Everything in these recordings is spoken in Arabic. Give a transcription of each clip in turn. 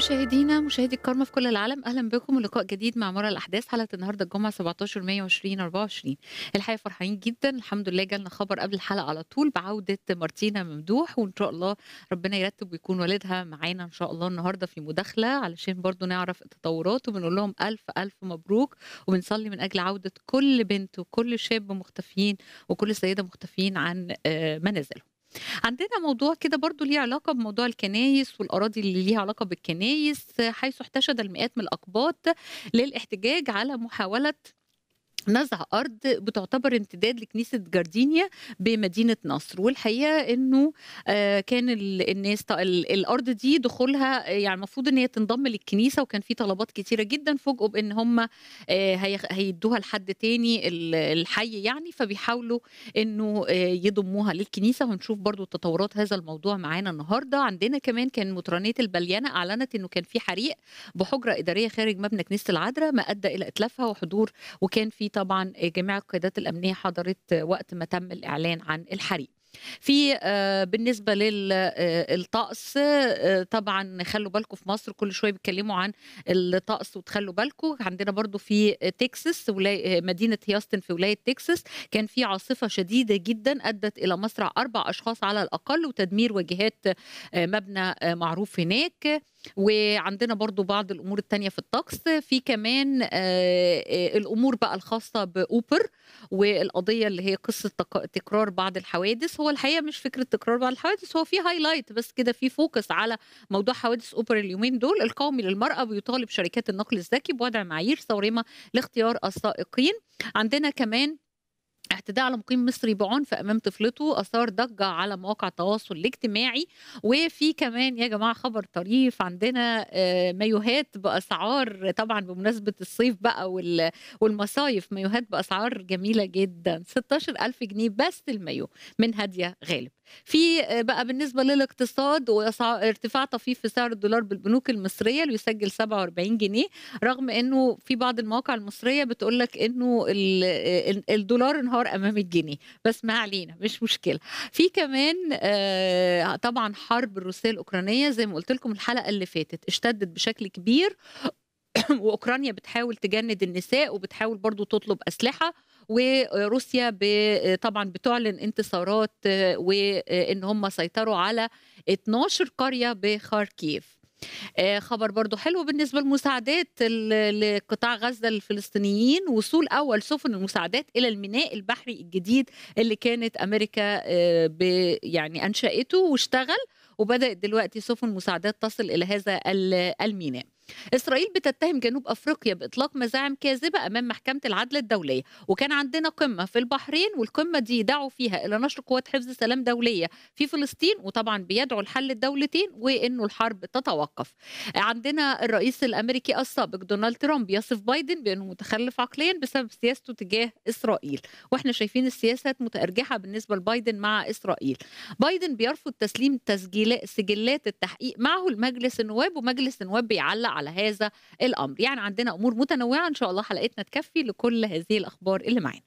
مشاهدينا مشاهدي الكرمه في كل العالم اهلا بكم ولقاء جديد مع مرة الاحداث حلقه النهارده الجمعه 17 مايو 2024 الحقيقه فرحانين جدا الحمد لله جالنا خبر قبل الحلقه على طول بعوده مارتينا ممدوح وان شاء الله ربنا يرتب ويكون والدها معانا ان شاء الله النهارده في مداخله علشان برضو نعرف التطورات وبنقول لهم الف الف مبروك وبنصلي من اجل عوده كل بنت وكل شاب مختفيين وكل سيده مختفيين عن آه، منازلهم عندنا موضوع كده برضو ليه علاقة بموضوع الكنايس والأراضي اللي ليها علاقة بالكنايس حيث احتشد المئات من الأقباط للاحتجاج على محاولة نزع ارض بتعتبر امتداد لكنيسه جاردينيا بمدينه نصر والحقيقه انه آه، كان الناس الارض دي دخولها آه، يعني المفروض ان هي تنضم للكنيسه وكان في طلبات كتيره جدا فوجئوا بان هم آه، هيدوها لحد تاني الحي يعني فبيحاولوا انه يضموها للكنيسه وهنشوف برضو تطورات هذا الموضوع معانا النهارده عندنا كمان كان مطرانيه البليانه اعلنت انه كان في حريق بحجره اداريه خارج مبنى كنيسه العذراء ما ادى الى اتلافها وحضور وكان في طبعا جميع القيادات الامنيه حضرت وقت ما تم الاعلان عن الحريق في آه، بالنسبة للطقس آه، آه، طبعا خلوا بالكم في مصر كل شوية بيتكلموا عن الطقس وتخلوا بالكم عندنا برضو في تكساس مدينة هيوستن في ولاية تكساس كان في عاصفة شديدة جدا أدت إلى مصرع أربع أشخاص على الأقل وتدمير واجهات مبنى معروف هناك وعندنا برضو بعض الامور الثانيه في الطقس في كمان آه، آه، الامور بقى الخاصه باوبر والقضيه اللي هي قصه تكرار بعض الحوادث هو الحقيقه مش فكره تكرار بعض الحوادث هو في هايلايت بس كده في فوكس على موضوع حوادث اوبر اليومين دول القومي للمراه بيطالب شركات النقل الذكي بوضع معايير صارمه لاختيار السائقين عندنا كمان اعتداء على مقيم مصري بعنف امام طفلته اثار ضجه على مواقع التواصل الاجتماعي وفي كمان يا جماعه خبر طريف عندنا آه، مايوهات باسعار طبعا بمناسبه الصيف بقى والمصايف مايوهات باسعار جميله جدا 16000 جنيه بس المايو من هاديه غالب في آه، بقى بالنسبه للاقتصاد وارتفاع طفيف في سعر الدولار بالبنوك المصريه اللي يسجل 47 جنيه رغم انه في بعض المواقع المصريه بتقول لك انه آه، الدولار انهار امام الجنيه بس ما علينا مش مشكله في كمان آه، طبعا حرب الروسيه الاوكرانيه زي ما قلت لكم الحلقه اللي فاتت اشتدت بشكل كبير واوكرانيا بتحاول تجند النساء وبتحاول برضو تطلب اسلحه وروسيا طبعا بتعلن انتصارات آه، وان هم سيطروا على 12 قريه بخاركيف آه، خبر برضو حلو بالنسبة للمساعدات لقطاع غزة للفلسطينيين وصول أول سفن المساعدات إلى الميناء البحري الجديد اللي كانت أمريكا آه، يعني أنشأته واشتغل وبدأت دلوقتي سفن مساعدات تصل إلى هذا الميناء إسرائيل بتتهم جنوب أفريقيا بإطلاق مزاعم كاذبة أمام محكمة العدل الدولية وكان عندنا قمة في البحرين والقمة دي دعوا فيها إلى نشر قوات حفظ سلام دولية في فلسطين وطبعا بيدعوا لحل الدولتين وإنه الحرب تتوقف عندنا الرئيس الأمريكي السابق دونالد ترامب يصف بايدن بأنه متخلف عقليا بسبب سياسته تجاه إسرائيل وإحنا شايفين السياسات متأرجحة بالنسبة لبايدن مع إسرائيل بايدن بيرفض تسليم تسجيلات سجلات التحقيق معه المجلس النواب ومجلس النواب بيعلق على هذا الامر يعني عندنا امور متنوعه ان شاء الله حلقتنا تكفي لكل هذه الاخبار اللي معانا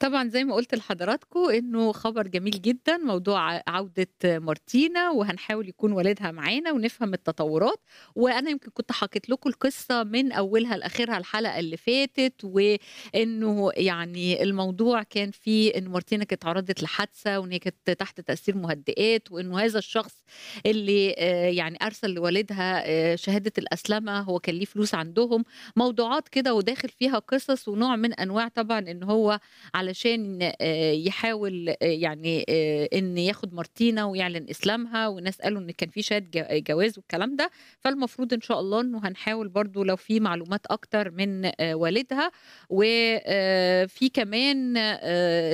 طبعا زي ما قلت لحضراتكم انه خبر جميل جدا موضوع عوده مارتينا وهنحاول يكون والدها معانا ونفهم التطورات وانا يمكن كنت حكيت لكم القصه من اولها لاخرها الحلقه اللي فاتت وانه يعني الموضوع كان فيه ان مارتينا كانت تعرضت لحادثه وان هي كانت تحت تاثير مهدئات وانه هذا الشخص اللي آه، يعني ارسل لوالدها آه، شهاده الاسلمه هو كان ليه فلوس عندهم موضوعات كده وداخل فيها قصص ونوع من انواع طبعا ان هو على علشان يحاول يعني ان ياخد مارتينا ويعلن اسلامها والناس قالوا ان كان في شهاده جواز والكلام ده فالمفروض ان شاء الله انه هنحاول برضو لو في معلومات اكتر من والدها وفي كمان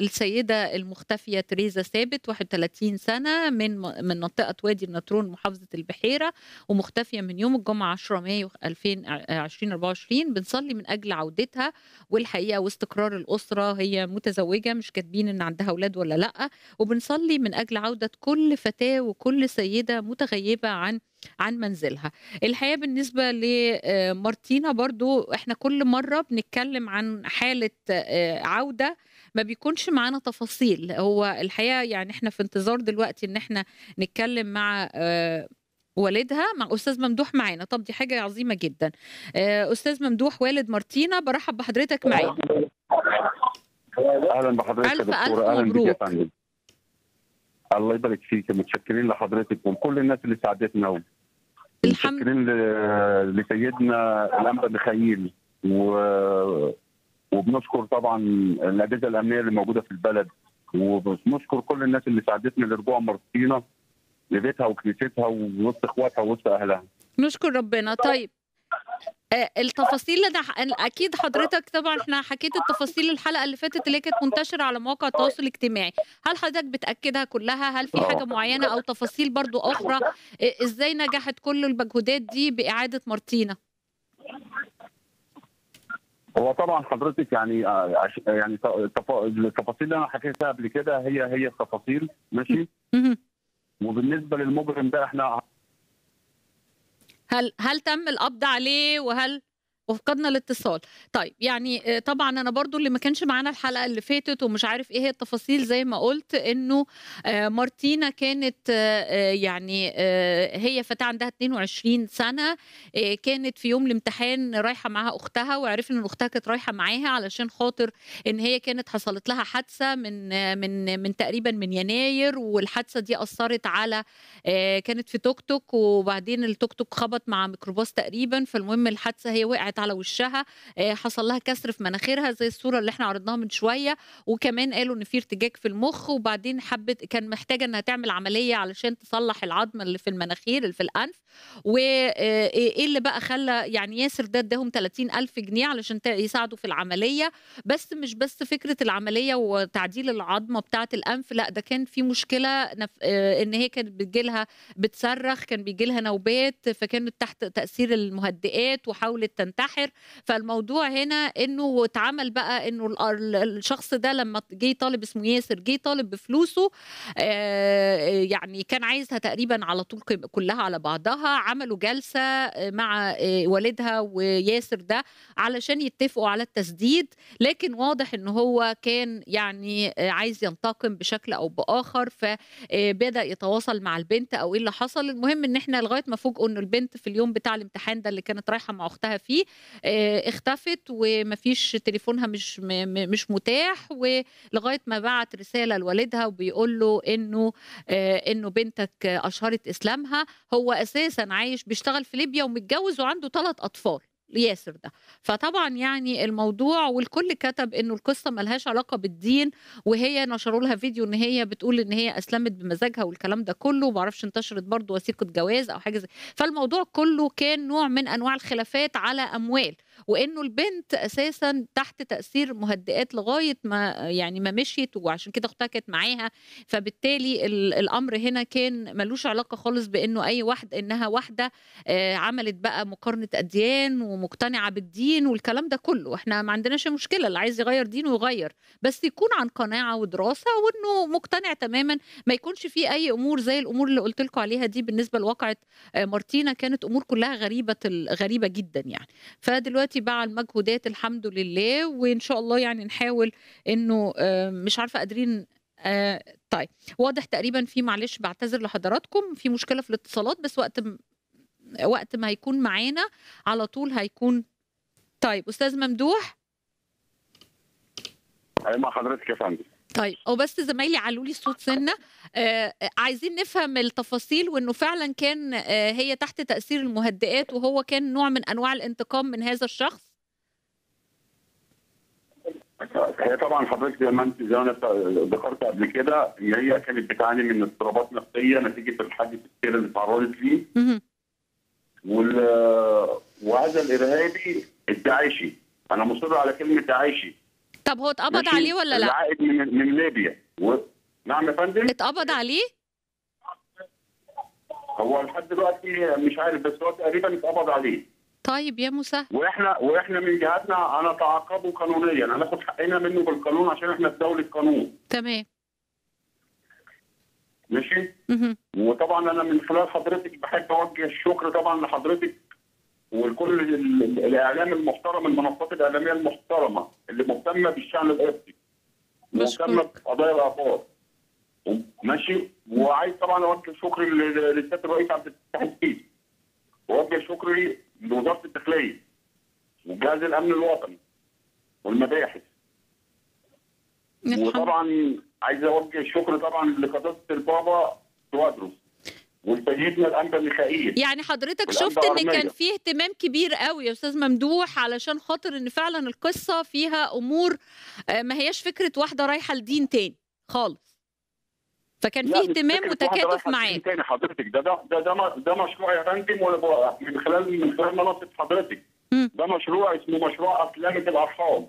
السيده المختفيه تريزا ثابت 31 سنه من من منطقه وادي النطرون محافظه البحيره ومختفيه من يوم الجمعه 10 مايو 2024 بنصلي من اجل عودتها والحقيقه واستقرار الاسره هي مت متزوجه مش كاتبين ان عندها اولاد ولا لا وبنصلي من اجل عوده كل فتاه وكل سيده متغيبه عن عن منزلها الحقيقه بالنسبه لمارتينا آه، برضو احنا كل مره بنتكلم عن حاله آه، عوده ما بيكونش معانا تفاصيل هو الحقيقه يعني احنا في انتظار دلوقتي ان احنا نتكلم مع آه، والدها مع استاذ ممدوح معانا طب دي حاجه عظيمه جدا استاذ ممدوح والد مارتينا برحب بحضرتك معانا اهلا بحضرتك يا دكتوره اهلا بك يا فندم الله يبارك فيك متشكرين لحضرتك وكل الناس اللي ساعدتنا و... متشكرين لسيدنا الانبا ميخائيل و... وبنشكر طبعا الاجهزه الامنيه اللي موجوده في البلد وبنشكر كل الناس اللي ساعدتنا لرجوع مرتينا لبيتها وكنيستها ووسط اخواتها ووسط اهلها نشكر ربنا طيب آه، التفاصيل اللي انا اكيد حضرتك طبعا احنا حكيت التفاصيل الحلقه اللي فاتت اللي كانت منتشره على مواقع التواصل الاجتماعي هل حضرتك بتاكدها كلها هل في حاجه معينه او تفاصيل برضو اخرى آه، ازاي نجحت كل المجهودات دي باعاده مارتينا هو طبعا حضرتك يعني آه، يعني التفاصيل اللي انا حكيتها قبل كده هي هي التفاصيل ماشي وبالنسبه للمجرم ده احنا هل هل تم القبض عليه وهل وفقدنا الاتصال طيب يعني آه، طبعا انا برضو اللي ما كانش معانا الحلقه اللي فاتت ومش عارف ايه هي التفاصيل زي ما قلت انه آه، مارتينا كانت آه، يعني هي فتاه عندها 22 سنه كانت في يوم الامتحان رايحه معاها اختها وعرفنا ان اختها كانت رايحه معاها علشان خاطر ان هي كانت حصلت لها حادثه من من من تقريبا من يناير والحادثه دي اثرت على كانت في توك توك وبعدين التوك توك خبط مع ميكروباص تقريبا فالمهم الحادثه هي وقعت طلعت على وشها آه، حصل لها كسر في مناخيرها زي الصوره اللي احنا عرضناها من شويه وكمان قالوا ان في ارتجاج في المخ وبعدين حبت كان محتاجه انها تعمل عمليه علشان تصلح العظم اللي في المناخير اللي في الانف وايه آه، إيه اللي بقى خلى يعني ياسر ده اداهم 30 ألف جنيه علشان يساعدوا في العمليه بس مش بس فكره العمليه وتعديل العظمه بتاعه الانف لا ده كان في مشكله نف... آه، ان هي كانت بتجيلها بتصرخ كان بيجيلها نوبات فكانت تحت تاثير المهدئات وحاولت تنتحر منتحر فالموضوع هنا انه اتعمل بقى انه آه، الشخص ده لما جه طالب اسمه ياسر جه طالب بفلوسه آه، يعني كان عايزها تقريبا على طول كلها على بعضها عملوا جلسه آه، مع والدها وياسر ده علشان يتفقوا على التسديد لكن واضح ان هو كان يعني عايز ينتقم بشكل او باخر فبدا يتواصل مع البنت او ايه اللي حصل المهم ان احنا لغايه ما فوجئوا ان البنت في اليوم بتاع الامتحان ده اللي كانت رايحه مع اختها فيه آه، اختفت وما فيش تليفونها مش مش متاح ولغايه ما بعت رساله لوالدها وبيقول له انه آه، انه بنتك اشهرت اسلامها هو اساسا عايش بيشتغل في ليبيا ومتجوز وعنده ثلاث اطفال ياسر ده فطبعا يعني الموضوع والكل كتب انه القصه ملهاش علاقه بالدين وهي نشروا لها فيديو ان هي بتقول ان هي اسلمت بمزاجها والكلام ده كله ما اعرفش انتشرت برضه وثيقه جواز او حاجه زي فالموضوع كله كان نوع من انواع الخلافات على اموال وانه البنت اساسا تحت تاثير مهدئات لغايه ما يعني ما مشيت وعشان كده اختها كانت معاها فبالتالي الامر هنا كان ملوش علاقه خالص بانه اي واحد انها واحده آه، عملت بقى مقارنه اديان ومقتنعه بالدين والكلام ده كله احنا ما عندناش مشكله اللي عايز يغير دينه يغير بس يكون عن قناعه ودراسه وانه مقتنع تماما ما يكونش في اي امور زي الامور اللي قلت لكم عليها دي بالنسبه لواقعه آه، مارتينا كانت امور كلها غريبه غريبه جدا يعني فدلوقتي دلوقتي مع المجهودات الحمد لله وان شاء الله يعني نحاول انه آه، مش عارفه قادرين آه، طيب واضح تقريبا في معلش بعتذر لحضراتكم في مشكله في الاتصالات بس وقت م... وقت ما هيكون معانا على طول هيكون طيب استاذ ممدوح ايوه مع حضرتك يا فندم طيب او بس زمايلي علوا لي صوت أه. سنه آه،, آه عايزين نفهم التفاصيل وانه فعلا كان آه هي تحت تاثير المهدئات وهو كان نوع من انواع الانتقام من هذا الشخص هي طبعا حضرتك زي ما انت زي ما ذكرت قبل كده ان هي كانت بتعاني من اضطرابات نفسيه نتيجه الحادث السير اللي اتعرضت فيه وال وهذا الارهابي الداعشي انا مصر على كلمه داعشي طب هو اتقبض عليه ولا لا؟ العائد من من ليبيا و... نعم يا فندم اتقبض عليه؟ هو لحد دلوقتي مش عارف بس هو تقريبا اتقبض عليه طيب يا مسهل واحنا واحنا من جهتنا انا تعاقبه قانونيا هناخد حقنا منه بالقانون عشان احنا في دوله قانون تمام ماشي وطبعا انا من خلال حضرتك بحب اوجه الشكر طبعا لحضرتك وكل الاعلام المحترم المنصات الاعلاميه المحترمه اللي مهتمه بالشان القبطي مهتمه بقضايا الاعتراض ماشي وعايز طبعا اوجه شكري للسيد الرئيس عبد الفتاح السيسي واوجه شكري لوزاره الداخليه وجهاز الامن الوطني والمباحث وطبعا عايز اوجه الشكر طبعا لقضاه البابا توادروس وسيدنا الانبا ميخائيل يعني حضرتك شفت ان كان في اهتمام كبير قوي يا استاذ ممدوح علشان خاطر ان فعلا القصه فيها امور آه، ما هياش فكره واحده رايحه لدين تاني خالص فكان في اهتمام وتكاتف معاه تاني حضرتك ده ده ده ده, مشروع يا فندم من خلال من خلال منصه حضرتك ده مشروع اسمه مشروع اقلامه الارحام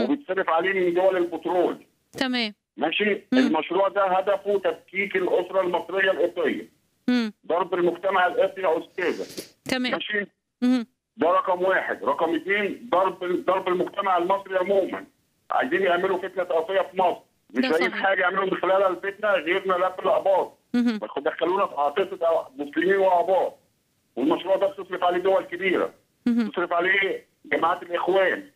وبيتصرف عليه من دول البترول تمام ماشي مم. المشروع ده هدفه تفكيك الاسره المصريه الاصليه ضرب المجتمع الاثني يا استاذه تمام ماشي ده رقم واحد رقم اثنين ضرب ضرب المجتمع المصري عموما عايزين يعملوا فتنه قاسيه في مصر مش لاقيين حاجه يعملوا من خلالها الفتنه غيرنا لا في الاباط دخلونا في عاطفه مسلمين واباط والمشروع ده بتصرف عليه دول كبيره بتصرف عليه جماعات الاخوان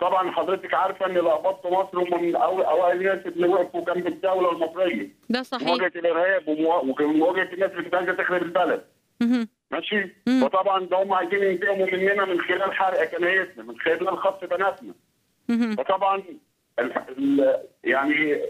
طبعا حضرتك عارفه ان في مصر هم من اوائل الناس اللي وقفوا جنب الدوله المصريه ده صحيح مواجهه الارهاب ومواجهه الناس اللي عايزه تخرب البلد ماشي وطبعا ده هم عايزين ينتقموا مننا من خلال حرق كنايسنا من خلال خط بناتنا وطبعا ال ال يعني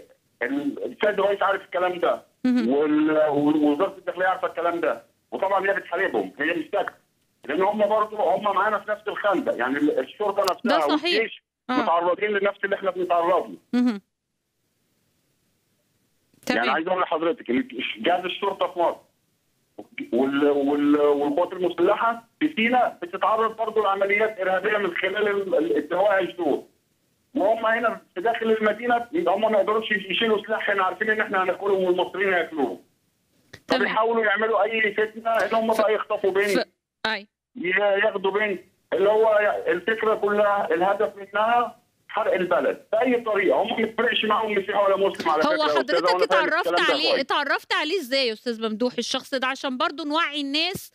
السيد الرئيس عارف الكلام ده ووزاره الداخليه عارفه الكلام ده وطبعا هي بتحاربهم هي مش ساكته لان هم برضه هم معانا في نفس الخندق يعني الشرطه نفسها ده صحيح. والجيش آه. متعرضين لنفس اللي احنا بنتعرض له يعني عايز اقول لحضرتك جهاز الشرطه في مصر وال وال والقوات المسلحه في سيناء بتتعرض برضه لعمليات ارهابيه من خلال الدواعي دول وهم هنا في داخل المدينه هم ما يقدروش يشيلوا سلاح احنا عارفين ان احنا هناكلهم والمصريين هياكلوهم فبيحاولوا يعملوا اي فتنه ان هم بقى يخطفوا بين اي ياخدوا بنت اللي هو الفكره كلها الهدف منها حرق البلد باي طريقه هم ما بيفرقش معاهم مسيحي ولا مسلم على هو فكره حضرتك اتعرفت عليه اتعرفت عليه ازاي يا استاذ ممدوح الشخص ده عشان برضه نوعي الناس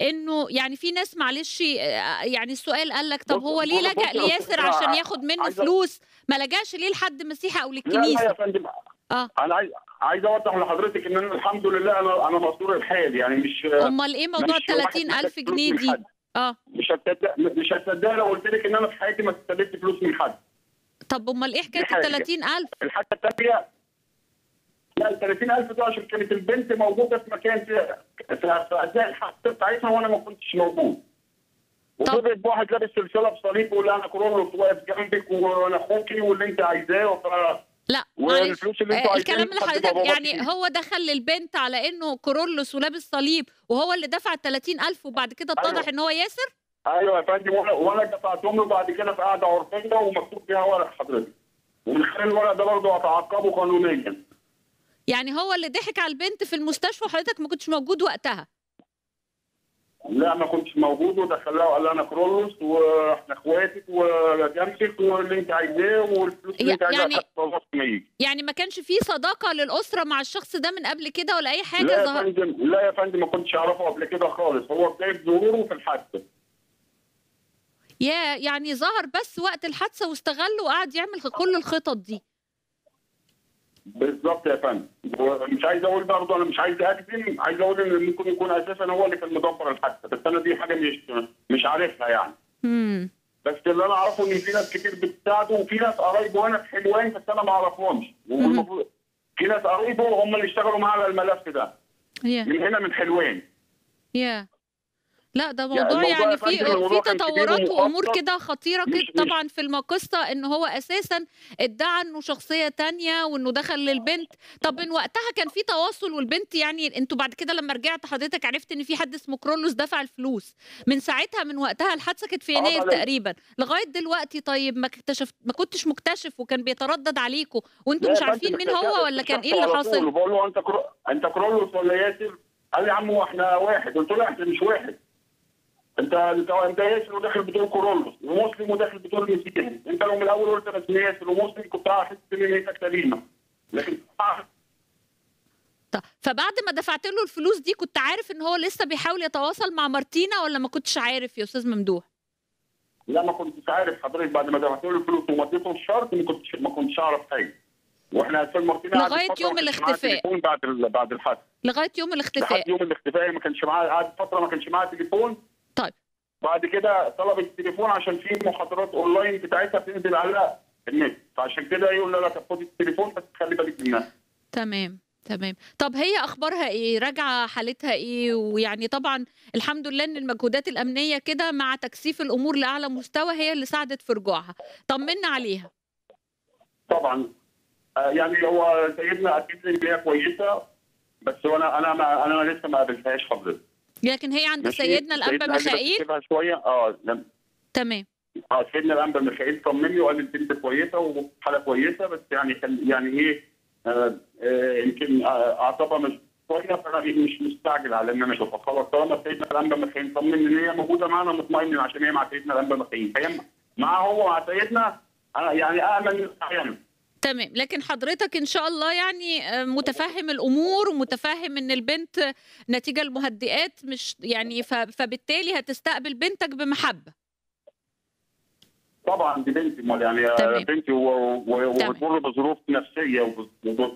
انه يعني في ناس معلش آه، يعني السؤال قال لك طب هو ليه لجأ لياسر عشان ياخد منه فلوس ما لجأش ليه لحد مسيحي او للكنيسه اه انا عايز عايز اوضح لحضرتك ان انا الحمد لله انا انا مصدور الحال يعني مش امال ايه موضوع 30000 جنيه دي؟ اه مش هتصدق مش هتصدق لو قلت لك ان انا في حياتي ما استلمت فلوس من حد طب امال ايه حكايه ال 30000 الحته الثانيه لا ال 30000 دولار عشان كانت البنت موجوده في مكان في اثناء الحادثه بتاعتها وانا ما كنتش موجود وفضلت واحد لابس سلسله بصليب ولا انا كورونا واقف جنبك وانا اخوكي واللي انت عايزاه ف... لا معلش آه الكلام اللي حضرتك يعني هو دخل للبنت على انه كورولوس ولابس صليب وهو اللي دفع ال 30000 وبعد كده أيوه. اتضح أيوة. ان هو ياسر؟ ايوه يا فندم وانا دفعتهم له بعد كده في قاعده عرفيه ومكتوب فيها ورق حضرتك ومن خلال الورق ده برضه هتعاقبه قانونيا. يعني هو اللي ضحك على البنت في المستشفى وحضرتك ما كنتش موجود وقتها لا ما كنتش موجود ودخلها وقال لها انا كرولوس واحنا اخواتك وجنبك واللي انت عايزاه والفلوس اللي انت عايزاها يعني يعني ما كانش في صداقه للاسره مع الشخص ده من قبل كده ولا اي حاجه لا يا فندم لا يا فندم ما كنتش اعرفه قبل كده خالص هو بدايه ظهوره في الحادثه يا يعني ظهر بس وقت الحادثه واستغله وقعد يعمل كل الخطط دي بالظبط يا فندم ومش عايز اقول برضه انا مش عايز اكذب عايز اقول ان ممكن يكون اساسا هو اللي كان مدبر الحادثه بس انا دي حاجه مش مش عارفها يعني. امم بس اللي انا اعرفه ان في ناس كتير بتساعده وفي ناس قرايبه هنا في حلوان بس انا ما اعرفهمش والمفروض في ناس قرايبه هم اللي اشتغلوا معاه على الملف ده. Yeah. من هنا من حلوان. Yeah. لا ده يعني موضوع يعني, يعني في في تطورات وامور كده خطيره كده طبعا في المقصه ان هو اساسا ادعى انه شخصيه تانية وانه دخل للبنت طب من وقتها كان في تواصل والبنت يعني انتوا بعد كده لما رجعت حضرتك عرفت ان في حد اسمه كرولوس دفع الفلوس من ساعتها من وقتها الحادثه كانت في آه، يناير تقريبا لغايه دلوقتي طيب ما اكتشفت ما كنتش مكتشف وكان بيتردد عليكم وانتم مش عارفين مين هو ولا كان ايه اللي حاصل؟ بقول له انت كرولوس ولا ياسر؟ قال لي يا عم هو احنا واحد قلت له احنا مش واحد انت انت انت ياسر وداخل بدون كورونا ومسلم وداخل بدون ليزين انت لو من الاول قلت انا ياسر ومسلم كنت هحس ان هي سليمه لكن طب فبعد ما دفعت له الفلوس دي كنت عارف ان هو لسه بيحاول يتواصل مع مارتينا ولا ما كنتش عارف يا استاذ ممدوح؟ لا ما كنتش عارف حضرتك بعد ما دفعت له الفلوس ومضيته الشرط ما كنتش ما كنتش اعرف حاجه واحنا استاذ مارتينا لغايه يوم الاختفاء بعد بعد الحادث لغايه يوم الاختفاء لغايه يوم الاختفاء ما كانش معاه قعد فتره ما كانش معاه تليفون طيب بعد كده طلب التليفون عشان في محاضرات اونلاين بتاعتها بتنزل على النت فعشان كده يقول لك خد التليفون بس خلي بالك منها تمام تمام طب هي اخبارها ايه راجعه حالتها ايه ويعني طبعا الحمد لله ان المجهودات الامنيه كده مع تكثيف الامور لاعلى مستوى هي اللي ساعدت في رجوعها طمنا عليها طبعا آه، يعني هو سيدنا اكيد ان هي كويسه بس انا انا ما انا لسه ما قابلتهاش حضرتك لكن هي عند سيدنا الانبا ميخائيل شويه اه تمام اه سيدنا الانبا ميخائيل طمني وقال البنت كويسه وحاله كويسه بس يعني كان يعني ايه آه، آه، يمكن آه، اعصابها مش شويه فانا إيه، مش مستعجل على ان انا اشوفها خلاص طالما سيدنا الانبا ميخائيل طمني ان هي موجوده معانا مطمئن عشان هي مع سيدنا الانبا ميخائيل فهي مع هو مع سيدنا يعني امن احيانا تمام لكن حضرتك ان شاء الله يعني آه، متفهم الامور ومتفهم ان البنت نتيجه المهدئات مش يعني فبالتالي هتستقبل بنتك بمحبه طبعا دي بنتي امال يعني آه، تمام. بنتي وبتمر بظروف نفسيه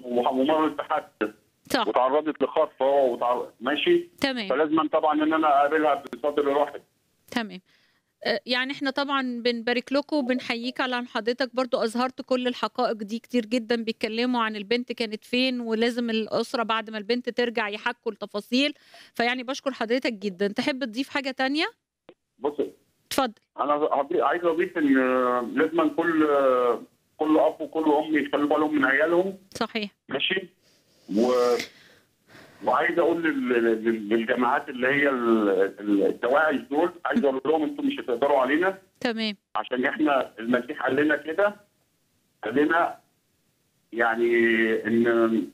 ومرت بحادثه صح وتعرضت لخطف وتعرض ماشي تمام فلازم طبعا ان انا اقابلها بصدر رحب تمام يعني احنا طبعا بنبارك لكم وبنحييك على حضرتك برضو اظهرت كل الحقائق دي كتير جدا بيتكلموا عن البنت كانت فين ولازم الاسره بعد ما البنت ترجع يحكوا التفاصيل فيعني بشكر حضرتك جدا تحب تضيف حاجه تانية بصي اتفضل انا عايز اضيف ان لازم كل كل اب وكل ام يخلوا بالهم من عيالهم صحيح ماشي و وعايز اقول للجماعات اللي هي الدواعش دول عايز اقول لهم انتم مش هتقدروا علينا تمام عشان احنا المسيح قال لنا كده قال لنا يعني ان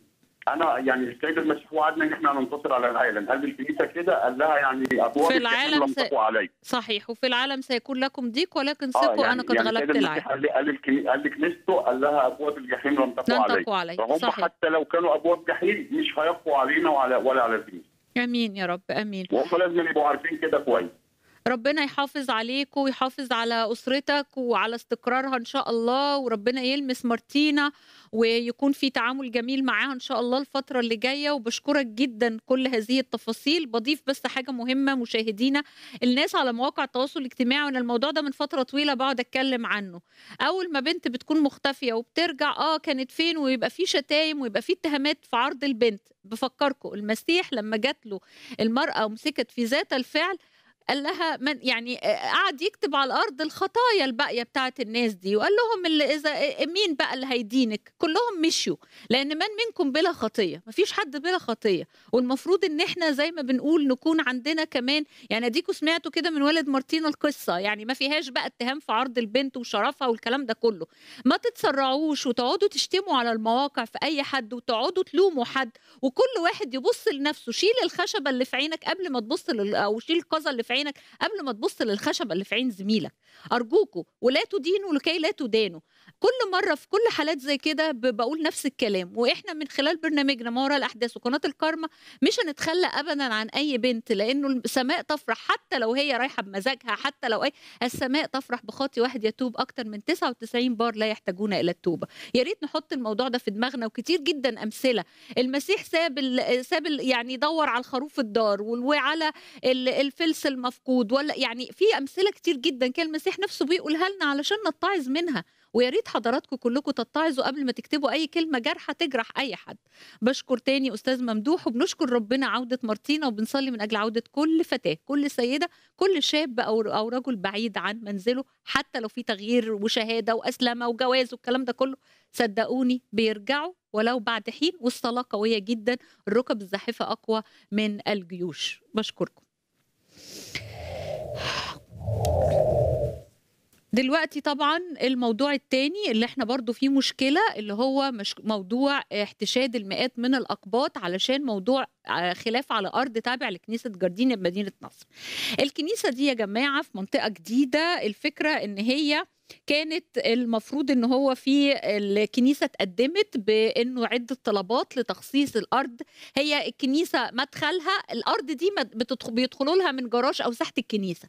انا يعني السيد المسيح وعدنا ان احنا ننتصر على العالم، قال الكنيسه كده قال لها يعني ابواب في العالم لم علي. صحيح وفي العالم سيكون لكم ضيق ولكن آه، ثقوا آه يعني انا قد يعني غلبت العالم. قال قال قال كنيسته قال لها ابواب الجحيم لم تقوا علي. علي. فهم صحيح. حتى لو كانوا ابواب جحيم مش هيقوا علينا وعلى ولا على الدين. امين يا رب امين. وهم لازم يبقوا عارفين كده كويس. ربنا يحافظ عليك ويحافظ على اسرتك وعلى استقرارها ان شاء الله وربنا يلمس مارتينا ويكون في تعامل جميل معاها ان شاء الله الفتره اللي جايه وبشكرك جدا كل هذه التفاصيل بضيف بس حاجه مهمه مشاهدينا الناس على مواقع التواصل الاجتماعي وانا الموضوع ده من فتره طويله بقعد اتكلم عنه اول ما بنت بتكون مختفيه وبترجع اه كانت فين ويبقى في شتايم ويبقى في اتهامات في عرض البنت بفكركم المسيح لما جات له المراه ومسكت في ذات الفعل قال لها من يعني آه، قعد يكتب على الارض الخطايا الباقيه بتاعت الناس دي وقال لهم اللي اذا آه، آه، مين بقى اللي هيدينك كلهم مشوا لان من منكم بلا خطيه ما فيش حد بلا خطيه والمفروض ان احنا زي ما بنقول نكون عندنا كمان يعني اديكوا سمعتوا كده من ولد مارتينا القصه يعني ما فيهاش بقى اتهام في عرض البنت وشرفها والكلام ده كله ما تتسرعوش وتقعدوا تشتموا على المواقع في اي حد وتقعدوا تلوموا حد وكل واحد يبص لنفسه شيل الخشبه اللي في عينك قبل ما تبص او شيل القذى اللي في عينك عينك قبل ما تبص للخشبه اللي في عين زميلك ارجوكوا ولا تدينوا لكي لا تدانوا كل مره في كل حالات زي كده بقول نفس الكلام واحنا من خلال برنامجنا ما وراء الاحداث وقناه الكارما مش هنتخلى ابدا عن اي بنت لانه السماء تفرح حتى لو هي رايحه بمزاجها حتى لو اي السماء تفرح بخاطي واحد يتوب اكتر من 99 بار لا يحتاجون الى التوبه يا ريت نحط الموضوع ده في دماغنا وكتير جدا امثله المسيح ساب ال... ساب ال... يعني دور على الخروف الدار وعلى ال... الفلس المفقود ولا يعني في امثله كتير جدا كان المسيح نفسه بيقولها لنا علشان نتعظ منها ويا ريت حضراتكم كلكم تتعظوا قبل ما تكتبوا اي كلمه جارحه تجرح اي حد بشكر تاني استاذ ممدوح وبنشكر ربنا عوده مارتينا وبنصلي من اجل عوده كل فتاه كل سيده كل شاب او او رجل بعيد عن منزله حتى لو في تغيير وشهاده واسلمه وجواز والكلام ده كله صدقوني بيرجعوا ولو بعد حين والصلاه قويه جدا الركب الزاحفه اقوى من الجيوش بشكركم دلوقتي طبعا الموضوع الثاني اللي احنا برضو فيه مشكله اللي هو مش موضوع احتشاد المئات من الاقباط علشان موضوع آه، خلاف على ارض تابع لكنيسه جاردينيا بمدينه نصر. الكنيسه دي يا جماعه في منطقه جديده الفكره ان هي كانت المفروض ان هو في الكنيسه اتقدمت بانه عده طلبات لتخصيص الارض هي الكنيسه مدخلها الارض دي بيدخلوا لها من جراج او ساحه الكنيسه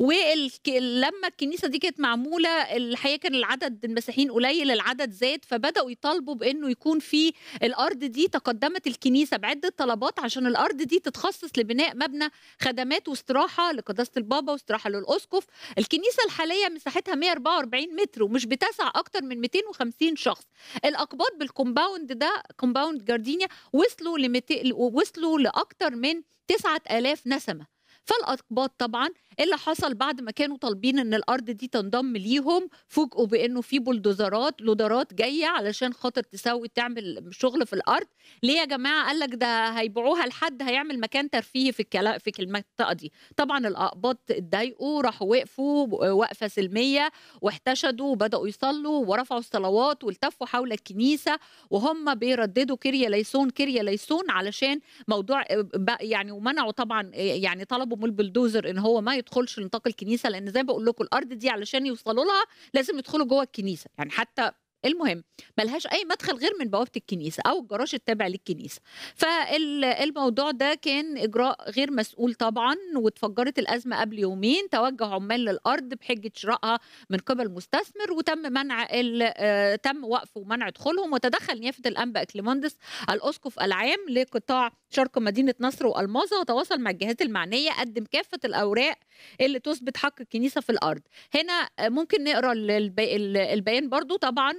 ولما الكنيسه دي كانت معموله الحقيقه كان العدد المسيحيين قليل العدد زاد فبداوا يطالبوا بانه يكون في الارض دي تقدمت الكنيسه بعده طلبات عشان الارض دي تتخصص لبناء مبنى خدمات واستراحه لقداسه البابا واستراحه للاسقف الكنيسه الحاليه مساحتها 104 140 متر ومش بتسع اكتر من 250 شخص الاقباط بالكومباوند ده كومباوند جاردينيا وصلوا لمت... وصلوا لاكتر من 9000 نسمه فالاقباط طبعا ايه اللي حصل بعد ما كانوا طالبين ان الارض دي تنضم ليهم فوجئوا بانه في بلدوزرات لودرات جايه علشان خاطر تسوي تعمل شغل في الارض ليه يا جماعه قال لك ده هيبيعوها لحد هيعمل مكان ترفيهي في الكلام في المنطقه دي طبعا الاقباط اتضايقوا راحوا وقفوا وقفه سلميه واحتشدوا وبداوا يصلوا ورفعوا الصلوات والتفوا حول الكنيسه وهم بيرددوا كيريا ليسون كيريا ليسون علشان موضوع آه، يعني ومنعوا طبعا آه، يعني طلبوا من البلدوزر ان هو ما يدخلش نطاق الكنيسه لان زي ما بقول لكم الارض دي علشان يوصلوا لها لازم يدخلوا جوه الكنيسه يعني حتى المهم ملهاش اي مدخل غير من بوابه الكنيسه او الجراج التابع للكنيسه فالموضوع ده كان اجراء غير مسؤول طبعا واتفجرت الازمه قبل يومين توجه عمال للارض بحجه شرائها من قبل مستثمر وتم منع آه، تم وقف ومنع دخولهم وتدخل نيافه الانبا كليموندس الاسقف العام لقطاع شرق مدينه نصر والماظه وتواصل مع الجهات المعنيه قدم كافه الاوراق اللي تثبت حق الكنيسه في الارض هنا ممكن نقرا البيان برضو طبعا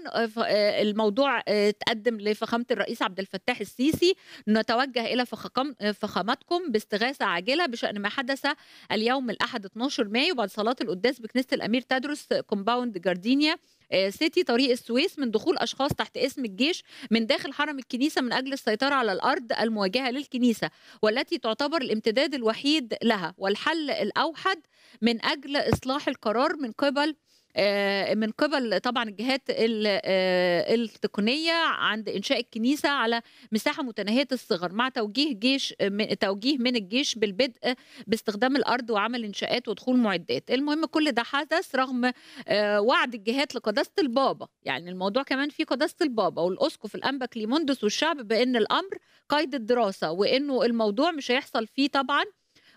الموضوع آه، تقدم لفخامه الرئيس عبد الفتاح السيسي نتوجه الى فخامتكم باستغاثه عاجله بشان ما حدث اليوم الاحد 12 مايو بعد صلاه القداس بكنيسه الامير تدرس كومباوند جاردينيا سيتي طريق السويس من دخول اشخاص تحت اسم الجيش من داخل حرم الكنيسه من اجل السيطره على الارض المواجهه للكنيسه والتي تعتبر الامتداد الوحيد لها والحل الاوحد من اجل اصلاح القرار من قبل آه، من قبل طبعا الجهات آه، التقنيه عند انشاء الكنيسه على مساحه متناهيه الصغر مع توجيه جيش آه، من توجيه من الجيش بالبدء باستخدام الارض وعمل انشاءات ودخول معدات المهم كل ده حدث رغم وعد الجهات لقداسه البابا يعني الموضوع كمان فيه قداسه البابا والاسقف الانبا كليموندس والشعب بان الامر قيد الدراسه وانه الموضوع مش هيحصل فيه طبعا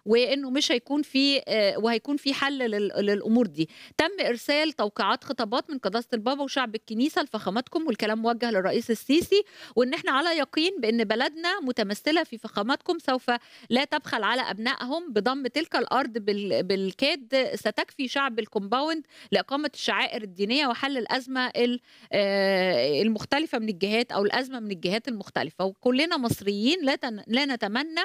وانه مش هيكون في آه، وهيكون في حل للامور دي تم ارسال توقيعات خطابات من قداسه البابا وشعب الكنيسه لفخاماتكم والكلام موجه للرئيس السيسي وان احنا على يقين بان بلدنا متمثله في فخاماتكم سوف لا تبخل على ابنائهم بضم تلك الارض بالكاد ستكفي شعب الكومباوند لاقامه الشعائر الدينيه وحل الازمه آه، المختلفه من الجهات او الازمه من الجهات المختلفه وكلنا مصريين لا لا نتمنى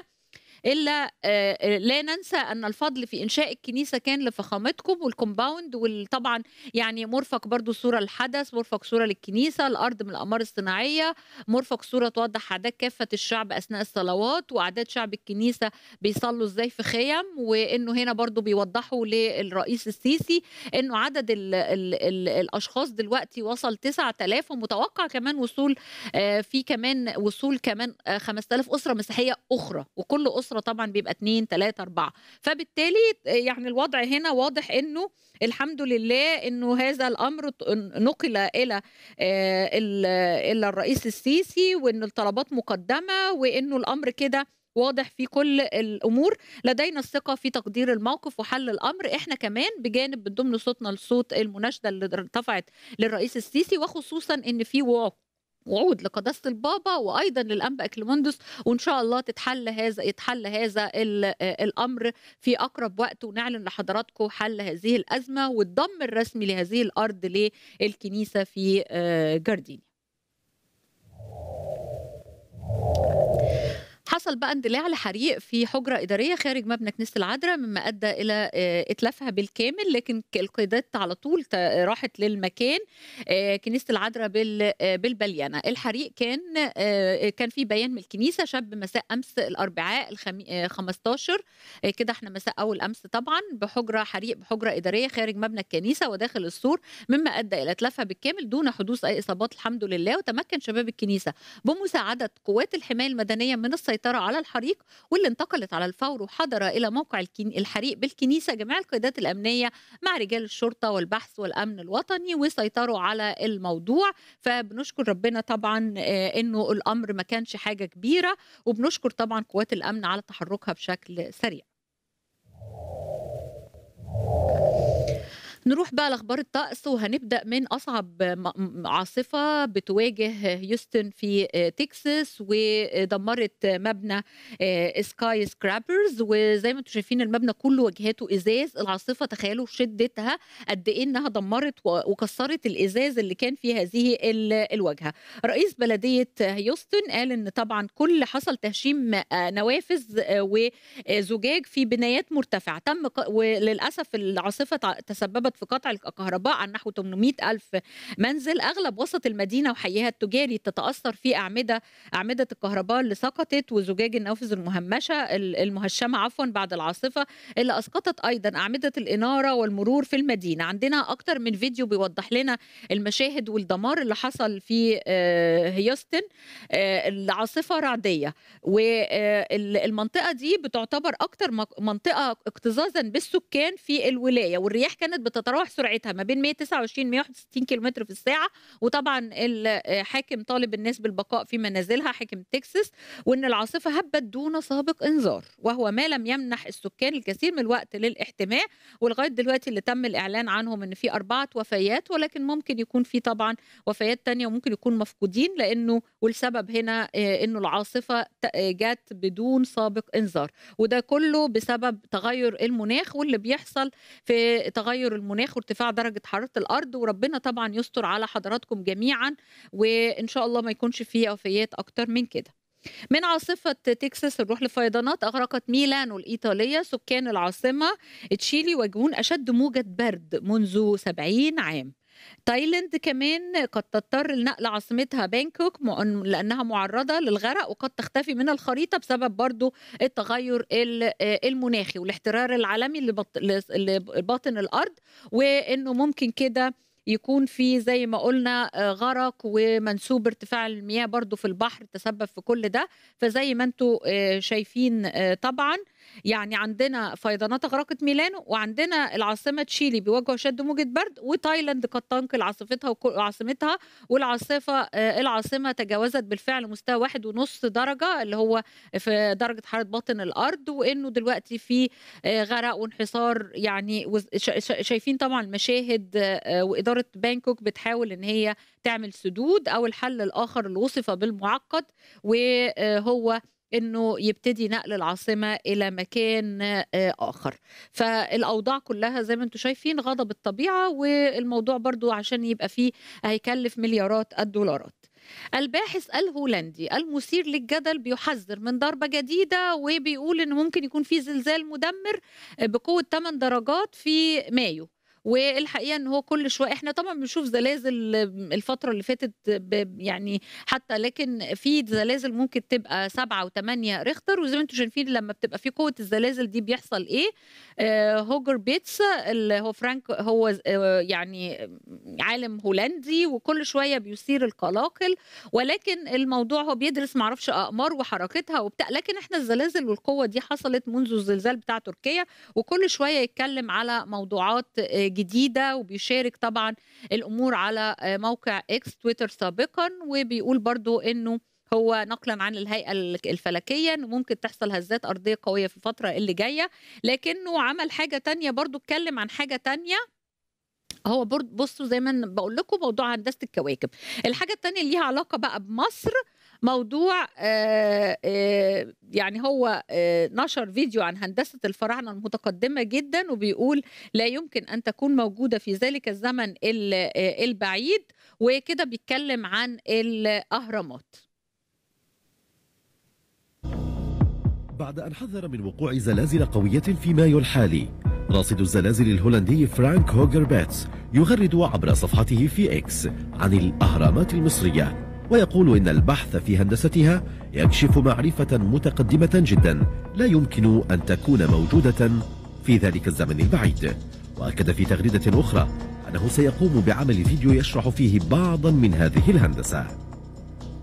الا آه، لا ننسى ان الفضل في انشاء الكنيسه كان لفخامتكم والكومباوند وطبعا يعني مرفق برضو صوره الحدث مرفق صوره للكنيسه الارض من الاقمار الصناعيه مرفق صوره توضح عادات كافه الشعب اثناء الصلوات واعداد شعب الكنيسه بيصلوا ازاي في خيم وانه هنا برضو بيوضحوا للرئيس السيسي انه عدد الـ الـ الـ الاشخاص دلوقتي وصل 9000 ومتوقع كمان وصول آه، في كمان وصول كمان 5000 آه، اسره مسيحيه اخرى وكل اسره الأسرة طبعا بيبقى اتنين تلاتة أربعة فبالتالي يعني الوضع هنا واضح أنه الحمد لله أنه هذا الأمر نقل إلى آه، إلى الرئيس السيسي وأن الطلبات مقدمة وأنه الأمر كده واضح في كل الامور لدينا الثقه في تقدير الموقف وحل الامر احنا كمان بجانب بنضم صوتنا لصوت المناشده اللي ارتفعت للرئيس السيسي وخصوصا ان في واق وعود لقداسه البابا وايضا للانبا اكليموندوس وان شاء الله تتحل هذا يتحل هذا الامر في اقرب وقت ونعلن لحضراتكم حل هذه الازمه والضم الرسمي لهذه الارض للكنيسه في آه، جاردينيا. حصل بقى اندلاع لحريق في حجرة إدارية خارج مبنى كنيسة العدرة مما أدى إلى آه، إتلافها بالكامل لكن القيادات على طول راحت للمكان آه، كنيسة العذراء آه، بالبليانة الحريق كان كان في بيان من الكنيسة شاب مساء أمس الأربعاء الخمي... 15 كده احنا مساء أول أمس طبعا بحجرة حريق بحجرة إدارية خارج مبنى الكنيسة وداخل السور مما أدى إلى إتلافها بالكامل دون حدوث أي إصابات الحمد لله وتمكن شباب الكنيسة بمساعدة قوات الحماية المدنية من السيطرة السيطرة على الحريق واللي انتقلت على الفور وحضر إلى موقع الحريق بالكنيسة جميع القيادات الأمنية مع رجال الشرطة والبحث والأمن الوطني وسيطروا على الموضوع فبنشكر ربنا طبعا آه، إنه الأمر ما كانش حاجة كبيرة وبنشكر طبعا قوات الأمن على تحركها بشكل سريع نروح بقى لاخبار الطقس وهنبدا من اصعب عاصفه بتواجه هيوستن في آه، تكساس ودمرت مبنى سكاي آه، سكرابرز وزي ما انتم شايفين المبنى كله واجهته ازاز العاصفه تخيلوا شدتها قد ايه انها دمرت وكسرت الازاز اللي كان في هذه الواجهه رئيس بلديه هيوستن قال ان طبعا كل حصل تهشيم آه، نوافذ وزجاج في بنايات مرتفعه تم وللاسف العاصفه تسببت تتفاوت في قطع الكهرباء عن نحو 800 ألف منزل أغلب وسط المدينة وحيها التجاري تتأثر في أعمدة أعمدة الكهرباء اللي سقطت وزجاج النوافذ المهمشة المهشمة عفوا بعد العاصفة اللي أسقطت أيضا أعمدة الإنارة والمرور في المدينة عندنا أكتر من فيديو بيوضح لنا المشاهد والدمار اللي حصل في آه، هيوستن آه، العاصفة رعدية والمنطقة آه، دي بتعتبر أكتر منطقة اكتظاظا بالسكان في الولاية والرياح كانت بتت تتراوح سرعتها ما بين 129 161 كم في الساعة وطبعا الحاكم آه، طالب الناس بالبقاء في منازلها حاكم تكساس وأن العاصفة هبت دون سابق إنذار وهو ما لم يمنح السكان الكثير من الوقت للاحتماء ولغاية دلوقتي اللي تم الإعلان عنهم أن في أربعة وفيات ولكن ممكن يكون في طبعا وفيات تانية وممكن يكون مفقودين لأنه والسبب هنا آه، أنه العاصفة جت آه، بدون سابق إنذار وده كله بسبب تغير المناخ واللي بيحصل في تغير المناخ المناخ وارتفاع درجه حراره الارض وربنا طبعا يستر على حضراتكم جميعا وان شاء الله ما يكونش فيه وفيات اكتر من كده من عاصفة تكساس نروح لفيضانات أغرقت ميلانو الإيطالية سكان العاصمة تشيلي يواجهون أشد موجة برد منذ سبعين عام تايلاند كمان قد تضطر لنقل عاصمتها بانكوك لأنها معرضة للغرق وقد تختفي من الخريطة بسبب برضو التغير المناخي والاحترار العالمي لباطن الأرض وأنه ممكن كده يكون في زي ما قلنا آه، غرق ومنسوب ارتفاع المياه برضو في البحر تسبب في كل ده فزي ما انتم آه، شايفين آه، طبعا يعني عندنا فيضانات اغرقت ميلانو وعندنا العاصمه تشيلي بيواجهوا شد موجه برد وتايلاند قد تنقل عاصمتها وعاصمتها والعاصفه آه، العاصمه تجاوزت بالفعل مستوى واحد ونص درجه اللي هو في درجه حراره باطن الارض وانه دلوقتي في آه، غرق وانحصار يعني شايفين طبعا المشاهد آه، واداره بانكوك بتحاول ان هي تعمل سدود او الحل الاخر اللي وصف بالمعقد وهو انه يبتدي نقل العاصمه الى مكان آه، اخر فالاوضاع كلها زي ما انتم شايفين غضب الطبيعه والموضوع برضو عشان يبقى فيه هيكلف مليارات الدولارات الباحث الهولندي المثير للجدل بيحذر من ضربة جديدة وبيقول إن ممكن يكون في زلزال مدمر آه، بقوة 8 درجات في مايو والحقيقه ان هو كل شويه احنا طبعا بنشوف زلازل الفتره اللي فاتت يعني حتى لكن في زلازل ممكن تبقى سبعة وثمانية ريختر وزي ما انتم شايفين لما بتبقى في قوه الزلازل دي بيحصل ايه آه هوجر بيتس اللي هو فرانك هو آه، يعني عالم هولندي وكل شويه بيثير القلاقل ولكن الموضوع هو بيدرس معرفش اقمار وحركتها وبتاع لكن احنا الزلازل والقوه دي حصلت منذ الزلزال بتاع تركيا وكل شويه يتكلم على موضوعات آه، جديده وبيشارك طبعا الامور على موقع اكس تويتر سابقا وبيقول برضو انه هو نقلا عن الهيئه الفلكيه انه ممكن تحصل هزات ارضيه قويه في الفتره اللي جايه لكنه عمل حاجه تانية برضو اتكلم عن حاجه تانية هو بصوا زي ما بقول لكم موضوع هندسه الكواكب الحاجه التانية اللي ليها علاقه بقى بمصر موضوع آه، آه، يعني هو آه، نشر فيديو عن هندسة الفراعنة المتقدمة جدا وبيقول لا يمكن أن تكون موجودة في ذلك الزمن البعيد وكده بيتكلم عن الأهرامات بعد أن حذر من وقوع زلازل قوية في مايو الحالي راصد الزلازل الهولندي فرانك هوجر باتس يغرد عبر صفحته في إكس عن الأهرامات المصرية ويقول إن البحث في هندستها يكشف معرفة متقدمة جدا لا يمكن أن تكون موجودة في ذلك الزمن البعيد وأكد في تغريدة أخرى أنه سيقوم بعمل فيديو يشرح فيه بعضا من هذه الهندسة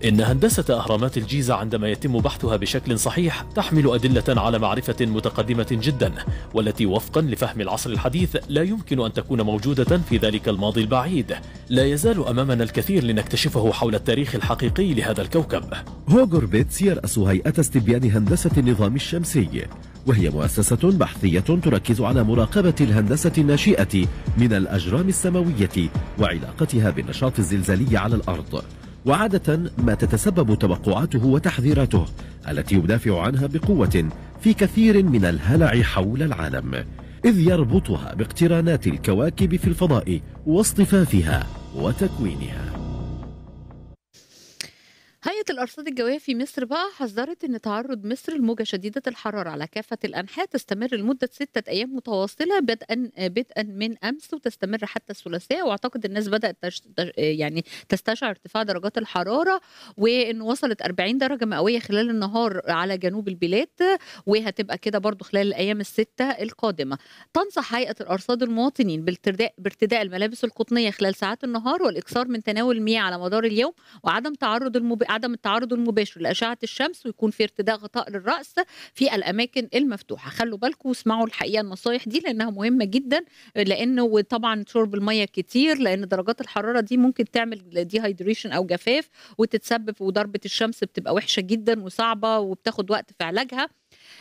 إن هندسة أهرامات الجيزة عندما يتم بحثها بشكل صحيح تحمل أدلة على معرفة متقدمة جدا والتي وفقا لفهم العصر الحديث لا يمكن أن تكون موجودة في ذلك الماضي البعيد لا يزال أمامنا الكثير لنكتشفه حول التاريخ الحقيقي لهذا الكوكب هوغور بيتس يرأس هيئة استبيان هندسة النظام الشمسي وهي مؤسسة بحثية تركز على مراقبة الهندسة الناشئة من الأجرام السماوية وعلاقتها بالنشاط الزلزالي على الأرض وعادة ما تتسبب توقعاته وتحذيراته التي يدافع عنها بقوة في كثير من الهلع حول العالم إذ يربطها باقترانات الكواكب في الفضاء واصطفافها وتكوينها الأرصاد الجوية في مصر بقى حذرت أن تعرض مصر لموجة شديدة الحرارة على كافة الأنحاء تستمر لمدة ستة أيام متواصلة بدءا بدءا من أمس وتستمر حتى الثلاثاء وأعتقد الناس بدأت تش... يعني تستشعر ارتفاع درجات الحرارة وأن وصلت 40 درجة مئوية خلال النهار على جنوب البلاد وهتبقى كده برضو خلال الأيام الستة القادمة تنصح هيئة الأرصاد المواطنين بارتداء بارتداء الملابس القطنية خلال ساعات النهار والإكثار من تناول المياه على مدار اليوم وعدم تعرض المب... عدم التعرض المباشر لأشعة الشمس ويكون في ارتداء غطاء للرأس في الأماكن المفتوحة خلوا بالكم واسمعوا الحقيقة النصايح دي لأنها مهمة جدا لأنه طبعا شرب المية كتير لأن درجات الحرارة دي ممكن تعمل دي هيدريشن أو جفاف وتتسبب وضربة الشمس بتبقى وحشة جدا وصعبة وبتاخد وقت في علاجها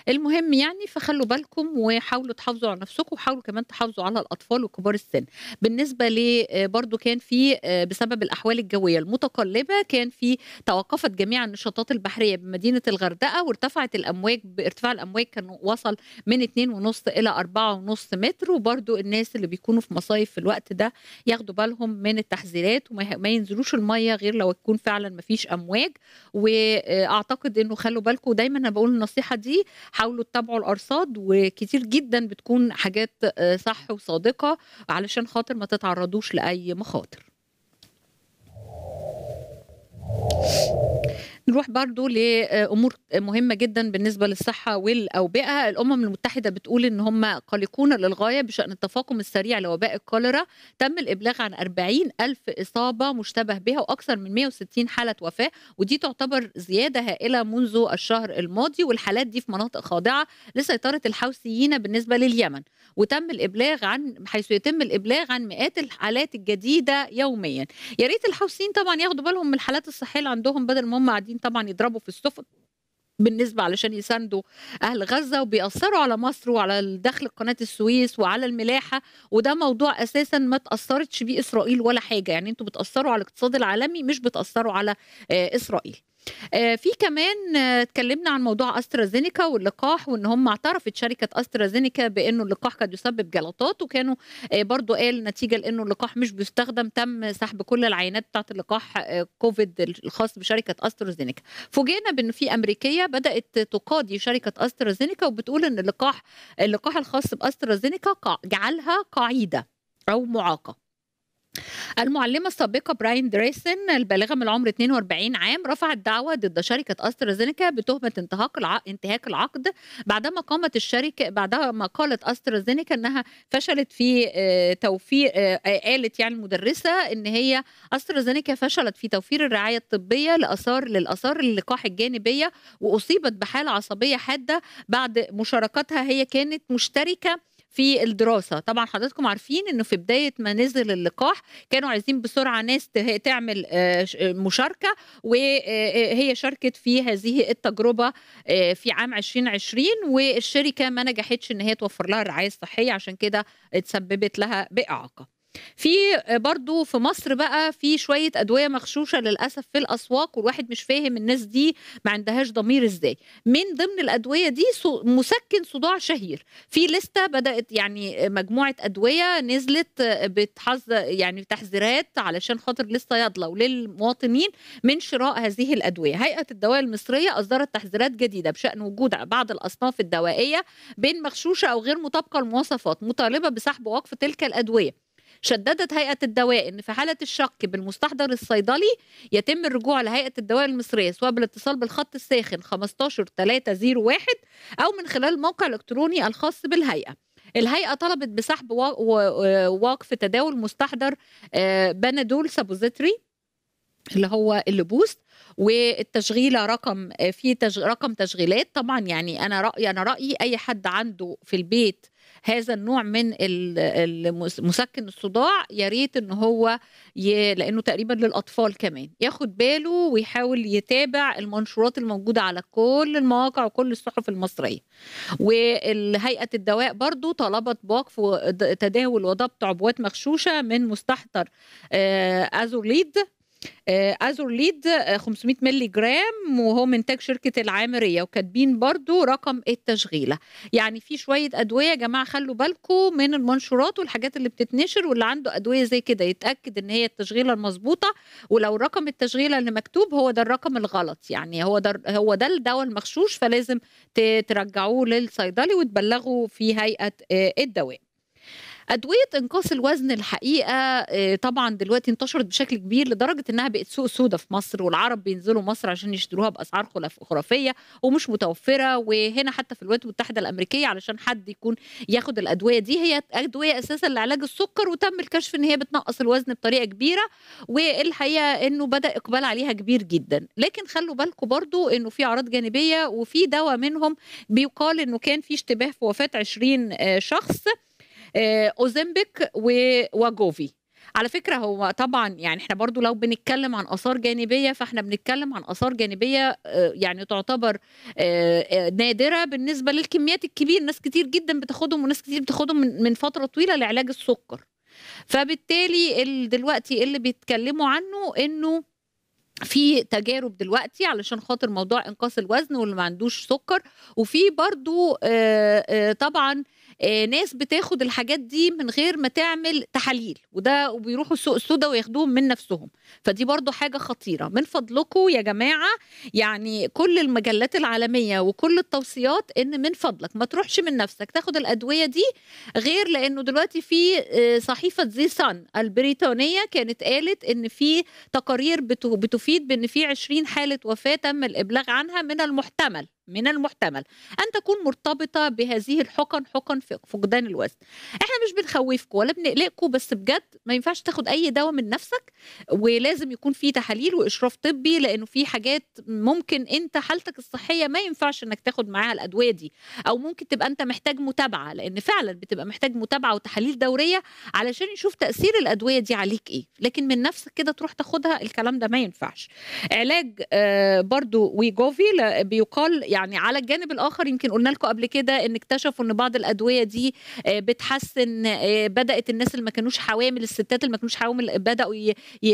المهم يعني فخلوا بالكم وحاولوا تحافظوا على نفسكم وحاولوا كمان تحافظوا على الاطفال وكبار السن بالنسبه ل آه، برضو كان في آه، بسبب الاحوال الجويه المتقلبه كان في توقفت جميع النشاطات البحريه بمدينه الغردقه وارتفعت الامواج بارتفاع الامواج كان وصل من 2.5 الى 4.5 متر وبرضو الناس اللي بيكونوا في مصايف في الوقت ده ياخدوا بالهم من التحذيرات وما ينزلوش الميه غير لو تكون فعلا ما فيش امواج واعتقد آه، انه خلوا بالكم دايما انا بقول النصيحه دي حاولوا تتابعوا الارصاد وكتير جدا بتكون حاجات آه، صح وصادقه علشان خاطر ما تتعرضوش لاي مخاطر نروح برضو لامور مهمه جدا بالنسبه للصحه والاوبئه الامم المتحده بتقول ان هم قلقون للغايه بشان التفاقم السريع لوباء الكوليرا تم الابلاغ عن 40 الف اصابه مشتبه بها واكثر من 160 حاله وفاه ودي تعتبر زياده هائله منذ الشهر الماضي والحالات دي في مناطق خاضعه لسيطره الحوثيين بالنسبه لليمن وتم الابلاغ عن حيث يتم الابلاغ عن مئات الحالات الجديده يوميا يا ريت الحوثيين طبعا ياخدوا بالهم من الحالات الصحيه اللي عندهم بدل ما هم قاعدين عايزين طبعا يضربوا في السفن بالنسبه علشان يساندوا اهل غزه وبيأثروا على مصر وعلى دخل قناه السويس وعلى الملاحه وده موضوع اساسا ما تأثرتش بيه اسرائيل ولا حاجه يعني انتوا بتأثروا على الاقتصاد العالمي مش بتأثروا على آه، اسرائيل آه، في كمان آه، اتكلمنا عن موضوع استرازينيكا واللقاح وان هم اعترفت شركه استرازينيكا بانه اللقاح قد يسبب جلطات وكانوا آه، برضو قال نتيجه لانه اللقاح مش بيستخدم تم سحب كل العينات بتاعت اللقاح كوفيد الخاص بشركه استرازينيكا فوجئنا بان في امريكيه بدات تقاضي شركه استرازينيكا وبتقول ان اللقاح اللقاح الخاص باسترازينيكا جعلها قاعده او معاقه المعلمة السابقة براين دريسن البالغة من العمر 42 عام رفعت دعوة ضد شركة أسترازينيكا بتهمة انتهاك انتهاك العقد بعدما قامت الشركة بعدما قالت أسترازينيكا أنها فشلت في آه، توفير آه، آه، قالت يعني المدرسة أن هي أسترازينيكا فشلت في توفير الرعاية الطبية لأثار للآثار اللقاح الجانبية وأصيبت بحالة عصبية حادة بعد مشاركتها هي كانت مشتركة في الدراسه طبعا حضراتكم عارفين انه في بدايه ما نزل اللقاح كانوا عايزين بسرعه ناس تعمل آه، مشاركه وهي آه، آه، شاركت في هذه التجربه في عام 2020 والشركه ما نجحتش ان هي توفر لها الرعايه الصحيه عشان كده اتسببت لها باعاقه في برضو في مصر بقى في شويه ادويه مغشوشه للاسف في الاسواق والواحد مش فاهم الناس دي ما عندهاش ضمير ازاي من ضمن الادويه دي مسكن صداع شهير في لسته بدات يعني مجموعه ادويه نزلت بتحذر يعني تحذيرات علشان خاطر للصيادله وللمواطنين من شراء هذه الادويه هيئه الدواء المصريه اصدرت تحذيرات جديده بشان وجود بعض الاصناف الدوائيه بين مغشوشه او غير مطابقه للمواصفات مطالبه بسحب وقف تلك الادويه شددت هيئه الدواء ان في حاله الشك بالمستحضر الصيدلي يتم الرجوع لهيئه الدواء المصريه سواء بالاتصال بالخط الساخن 15301 او من خلال الموقع الالكتروني الخاص بالهيئه الهيئه طلبت بسحب وقف تداول مستحضر آه، بنادول سابوزيتري اللي هو اللي بوست والتشغيله رقم آه، في تشغ... رقم تشغيلات طبعا يعني انا رايي انا رايي اي حد عنده في البيت هذا النوع من مسكن الصداع يا ريت ان هو ي... لانه تقريبا للاطفال كمان ياخد باله ويحاول يتابع المنشورات الموجوده على كل المواقع وكل الصحف المصريه وهيئه الدواء برضو طلبت بوقف تداول وضبط عبوات مغشوشه من مستحضر آه، ازوليد ازور ليد 500 مللي جرام وهو من تاج شركه العامريه وكاتبين برضو رقم التشغيله يعني في شويه ادويه يا جماعه خلوا بالكم من المنشورات والحاجات اللي بتتنشر واللي عنده ادويه زي كده يتاكد ان هي التشغيله المظبوطه ولو رقم التشغيله اللي مكتوب هو ده الرقم الغلط يعني هو ده هو ده الدواء المغشوش فلازم ترجعوه للصيدلي وتبلغوا في هيئه آه، الدواء ادويه انقاص الوزن الحقيقه آه، طبعا دلوقتي انتشرت بشكل كبير لدرجه انها بقت سوق سودا في مصر والعرب بينزلوا مصر عشان يشتروها باسعار خرافيه ومش متوفره وهنا حتى في الولايات المتحده الامريكيه علشان حد يكون ياخد الادويه دي هي ادويه اساسا لعلاج السكر وتم الكشف ان هي بتنقص الوزن بطريقه كبيره والحقيقه انه بدا اقبال عليها كبير جدا لكن خلوا بالكم برضو انه في اعراض جانبيه وفي دواء منهم بيقال انه كان في اشتباه في وفاه 20 آه، شخص اوزمبيك آه، وواجوفي على فكرة هو طبعا يعني احنا برضو لو بنتكلم عن آثار جانبية فاحنا بنتكلم عن آثار جانبية آه، يعني تعتبر آه، نادرة بالنسبة للكميات الكبيرة ناس كتير جدا بتاخدهم وناس كتير بتاخدهم من فترة طويلة لعلاج السكر فبالتالي دلوقتي اللي بيتكلموا عنه انه في تجارب دلوقتي علشان خاطر موضوع انقاص الوزن واللي ما عندوش سكر وفي برضو طبعا آه، ناس بتاخد الحاجات دي من غير ما تعمل تحاليل وده وبيروحوا السوق السوداء وياخدوهم من نفسهم فدي برضو حاجة خطيرة من فضلكم يا جماعة يعني كل المجلات العالمية وكل التوصيات ان من فضلك ما تروحش من نفسك تاخد الأدوية دي غير لأنه دلوقتي في آه، صحيفة زي سان البريطانية كانت قالت ان في تقارير بتفيد بان في 20 حالة وفاة تم الإبلاغ عنها من المحتمل من المحتمل أن تكون مرتبطة بهذه الحقن حقن فقدان الوزن احنا مش بنخوفكم ولا بنقلقكم بس بجد ما ينفعش تاخد أي دواء من نفسك ولازم يكون في تحاليل وإشراف طبي لأنه في حاجات ممكن أنت حالتك الصحية ما ينفعش أنك تاخد معاها الأدوية دي أو ممكن تبقى أنت محتاج متابعة لأن فعلا بتبقى محتاج متابعة وتحاليل دورية علشان يشوف تأثير الأدوية دي عليك إيه لكن من نفسك كده تروح تاخدها الكلام ده ما ينفعش علاج آه، برضو ويجوفي بيقال يعني يعني على الجانب الاخر يمكن قلنا لكم قبل كده ان اكتشفوا ان بعض الادويه دي آه، بتحسن آه، بدات الناس اللي ما كانوش حوامل الستات اللي ما كانوش حوامل بداوا آه،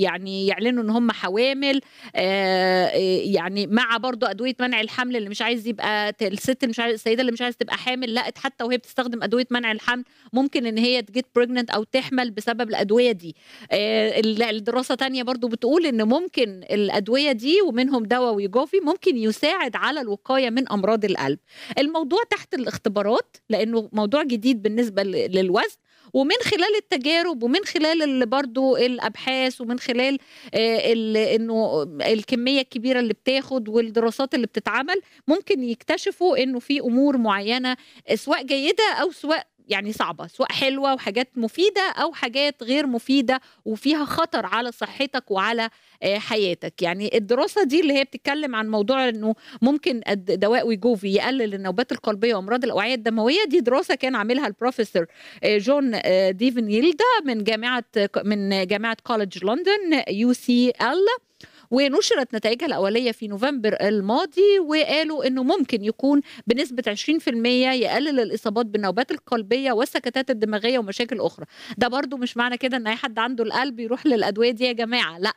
يعني يعلنوا ان هم حوامل يعني مع برضو ادويه منع الحمل اللي مش عايز يبقى الست اللي مش عايز السيده اللي مش عايز تبقى حامل لقت حتى وهي بتستخدم ادويه منع الحمل ممكن ان هي تجيت بريجننت او تحمل بسبب الادويه دي الدراسه تانية برضو بتقول ان ممكن الادويه دي ومنهم دواء ويجوفي ممكن يساعد يساعد على الوقايه من امراض القلب الموضوع تحت الاختبارات لانه موضوع جديد بالنسبه للوزن ومن خلال التجارب ومن خلال برضو الابحاث ومن خلال آه، انه الكميه الكبيره اللي بتاخد والدراسات اللي بتتعمل ممكن يكتشفوا انه في امور معينه سواء جيده او سواء يعني صعبه سواء حلوه وحاجات مفيده او حاجات غير مفيده وفيها خطر على صحتك وعلى آه، حياتك يعني الدراسه دي اللي هي بتتكلم عن موضوع انه ممكن دواء ويجوفي يقلل النوبات القلبيه وامراض الاوعيه الدمويه دي دراسه كان عاملها البروفيسور آه، جون آه، ديفن يلدا من جامعه من جامعه كولج لندن يو سي ال ونشرت نتائجها الأولية في نوفمبر الماضي وقالوا أنه ممكن يكون بنسبة 20% يقلل الإصابات بالنوبات القلبية والسكتات الدماغية ومشاكل أخرى ده برضو مش معنى كده أن أي حد عنده القلب يروح للأدوية دي يا جماعة لا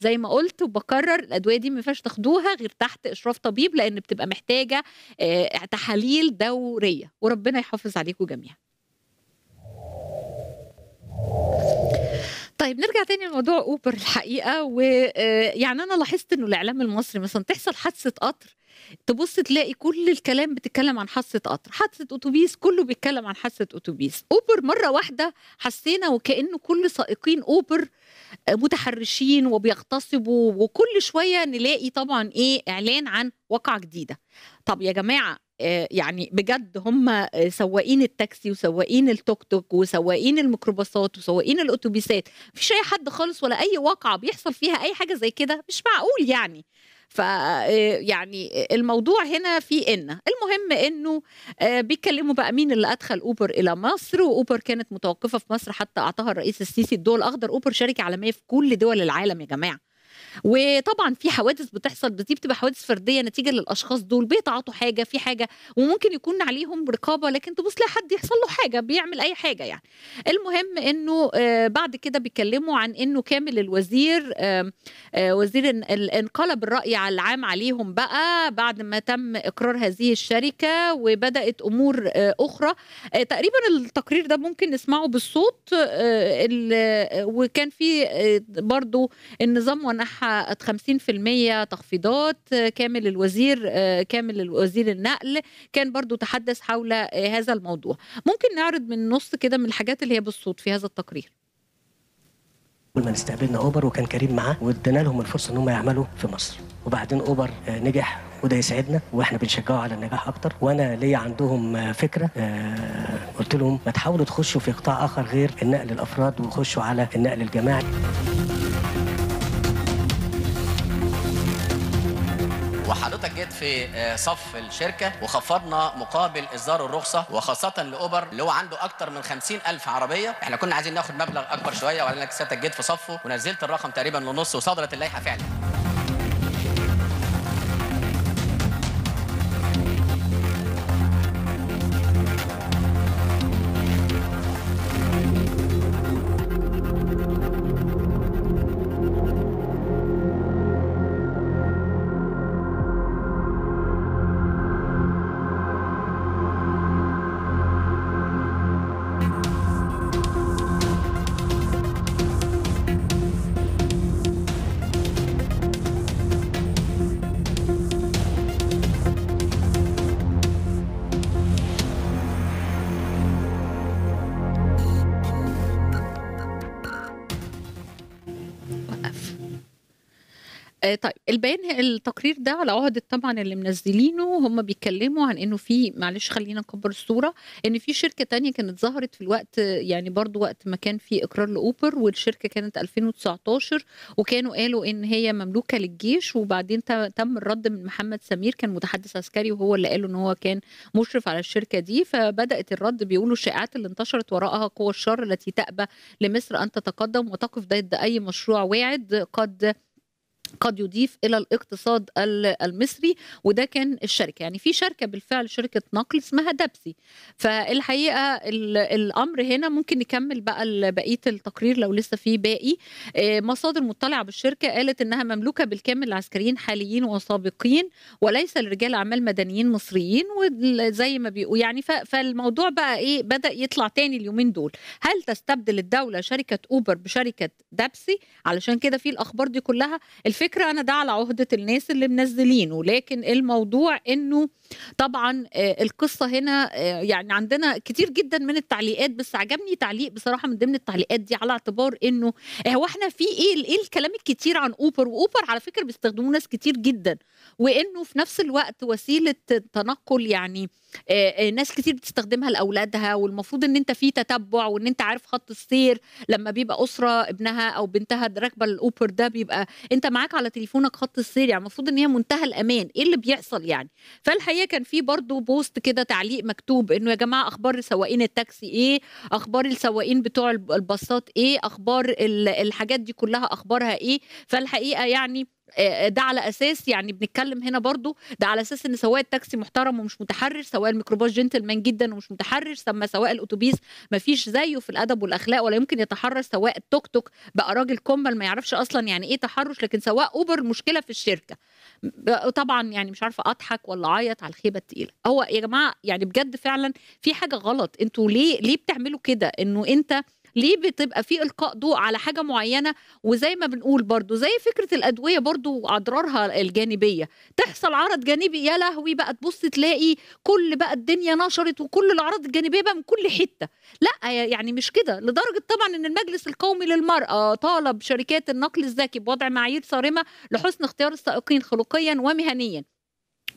زي ما قلت وبكرر الأدوية دي ما ينفعش تاخدوها غير تحت إشراف طبيب لأن بتبقى محتاجة آه، تحاليل دورية وربنا يحافظ عليكم جميعا طيب نرجع تاني لموضوع اوبر الحقيقه ويعني آه، انا لاحظت انه الاعلام المصري مثلا تحصل حادثه قطر تبص تلاقي كل الكلام بتتكلم عن حادثه قطر حادثه اتوبيس كله بيتكلم عن حادثه اتوبيس اوبر مره واحده حسينا وكانه كل سائقين اوبر آه، متحرشين وبيغتصبوا وكل شويه نلاقي طبعا ايه اعلان عن وقعه جديده طب يا جماعه آه، يعني بجد هم سواقين التاكسي وسواقين التوك توك وسواقين الميكروباصات وسواقين الاتوبيسات مفيش اي حد خالص ولا اي واقعه بيحصل فيها اي حاجه زي كده مش معقول يعني ف آه، يعني الموضوع هنا في ان المهم انه آه، بيتكلموا بقى مين اللي ادخل اوبر الى مصر واوبر كانت متوقفه في مصر حتى اعطاها الرئيس السيسي الدول الاخضر اوبر شركه عالميه في كل دول العالم يا جماعه وطبعا في حوادث بتحصل بس دي بتبقى حوادث فرديه نتيجه للاشخاص دول بيتعاطوا حاجه في حاجه وممكن يكون عليهم رقابه لكن تبص تلاقي حد يحصل له حاجه بيعمل اي حاجه يعني المهم انه آه، بعد كده بيتكلموا عن انه كامل الوزير آه، وزير انقلب الراي العام عليهم بقى بعد ما تم اقرار هذه الشركه وبدات امور آه، اخرى تقريبا التقرير ده ممكن نسمعه بالصوت وكان في برضو النظام ونحى 50% تخفيضات كامل الوزير كامل الوزير النقل كان برضو تحدث حول هذا الموضوع ممكن نعرض من نص كده من الحاجات اللي هي بالصوت في هذا التقرير اول ما استقبلنا اوبر وكان كريم معاه وادينا لهم الفرصه ان هم يعملوا في مصر وبعدين اوبر آه، نجح وده يسعدنا واحنا بنشجعه على النجاح اكتر وانا ليا عندهم آه، فكره آه، قلت لهم ما تحاولوا تخشوا في قطاع اخر غير النقل الافراد وخشوا على النقل الجماعي وحضرتك جيت في آه، صف الشركه وخفضنا مقابل اصدار الرخصه وخاصه لاوبر اللي هو عنده اكتر من 50 الف عربيه احنا كنا عايزين ناخد مبلغ اكبر شويه وبعدين سيادتك جيت في صفه ونزلت الرقم تقريبا لنص وصدرت اللائحه فعلا البيان التقرير ده على عهد طبعا اللي منزلينه هم بيتكلموا عن انه في معلش خلينا نكبر الصوره ان في شركه تانية كانت ظهرت في الوقت يعني برضو وقت ما كان في اقرار لاوبر والشركه كانت 2019 وكانوا قالوا ان هي مملوكه للجيش وبعدين تم الرد من محمد سمير كان متحدث عسكري وهو اللي قالوا ان هو كان مشرف على الشركه دي فبدات الرد بيقولوا الشائعات اللي انتشرت وراءها قوى الشر التي تأبى لمصر ان تتقدم وتقف ضد اي مشروع واعد قد قد يضيف الى الاقتصاد المصري وده كان الشركه يعني في شركه بالفعل شركه نقل اسمها دبسي فالحقيقه الامر هنا ممكن نكمل بقى بقيه التقرير لو لسه في باقي آه، مصادر مطلعه بالشركه قالت انها مملوكه بالكامل لعسكريين حاليين وسابقين وليس لرجال اعمال مدنيين مصريين وزي ما بيقولوا يعني فالموضوع بقى ايه بدا يطلع تاني اليومين دول هل تستبدل الدوله شركه اوبر بشركه دبسي علشان كده في الاخبار دي كلها الفكرة الفكره انا ده على عهده الناس اللي منزلينه لكن الموضوع انه طبعا آه، القصه هنا آه، يعني عندنا كتير جدا من التعليقات بس عجبني تعليق بصراحه من ضمن التعليقات دي على اعتبار انه آه، هو احنا في ايه ايه الكلام الكتير عن اوبر واوبر على فكره بيستخدموه ناس كتير جدا وانه في نفس الوقت وسيله تنقل يعني آه، آه، ناس كتير بتستخدمها لاولادها والمفروض ان انت في تتبع وان انت عارف خط السير لما بيبقى اسره ابنها او بنتها راكبه الاوبر ده بيبقى انت معاك على تليفونك خط السير يعني المفروض ان هي منتهى الامان ايه اللي بيحصل يعني فالحقيقه كان في برضو بوست كده تعليق مكتوب انه يا جماعه اخبار سواقين التاكسي ايه اخبار السواقين بتوع الباصات ايه اخبار الحاجات دي كلها اخبارها ايه فالحقيقه يعني آه، آه، ده على اساس يعني بنتكلم هنا برضو ده على اساس ان سواق التاكسي محترم ومش متحرش سواق الميكروباص جنتلمان جدا ومش متحرش ثم سواق الاتوبيس مفيش زيه في الادب والاخلاق ولا يمكن يتحرش سواق التوك توك بقى راجل كمل ما يعرفش اصلا يعني ايه تحرش لكن سواق اوبر مشكله في الشركه طبعا يعني مش عارفه اضحك ولا اعيط على الخيبه الثقيله هو يا جماعه يعني بجد فعلا في حاجه غلط انتوا ليه ليه بتعملوا كده انه انت ليه بتبقى في القاء ضوء على حاجه معينه وزي ما بنقول برضو زي فكره الادويه برضو اضرارها الجانبيه تحصل عرض جانبي يا لهوي بقى تبص تلاقي كل بقى الدنيا نشرت وكل الاعراض الجانبيه بقى من كل حته لا يعني مش كده لدرجه طبعا ان المجلس القومي للمراه طالب شركات النقل الذكي بوضع معايير صارمه لحسن اختيار السائقين خلقيا ومهنيا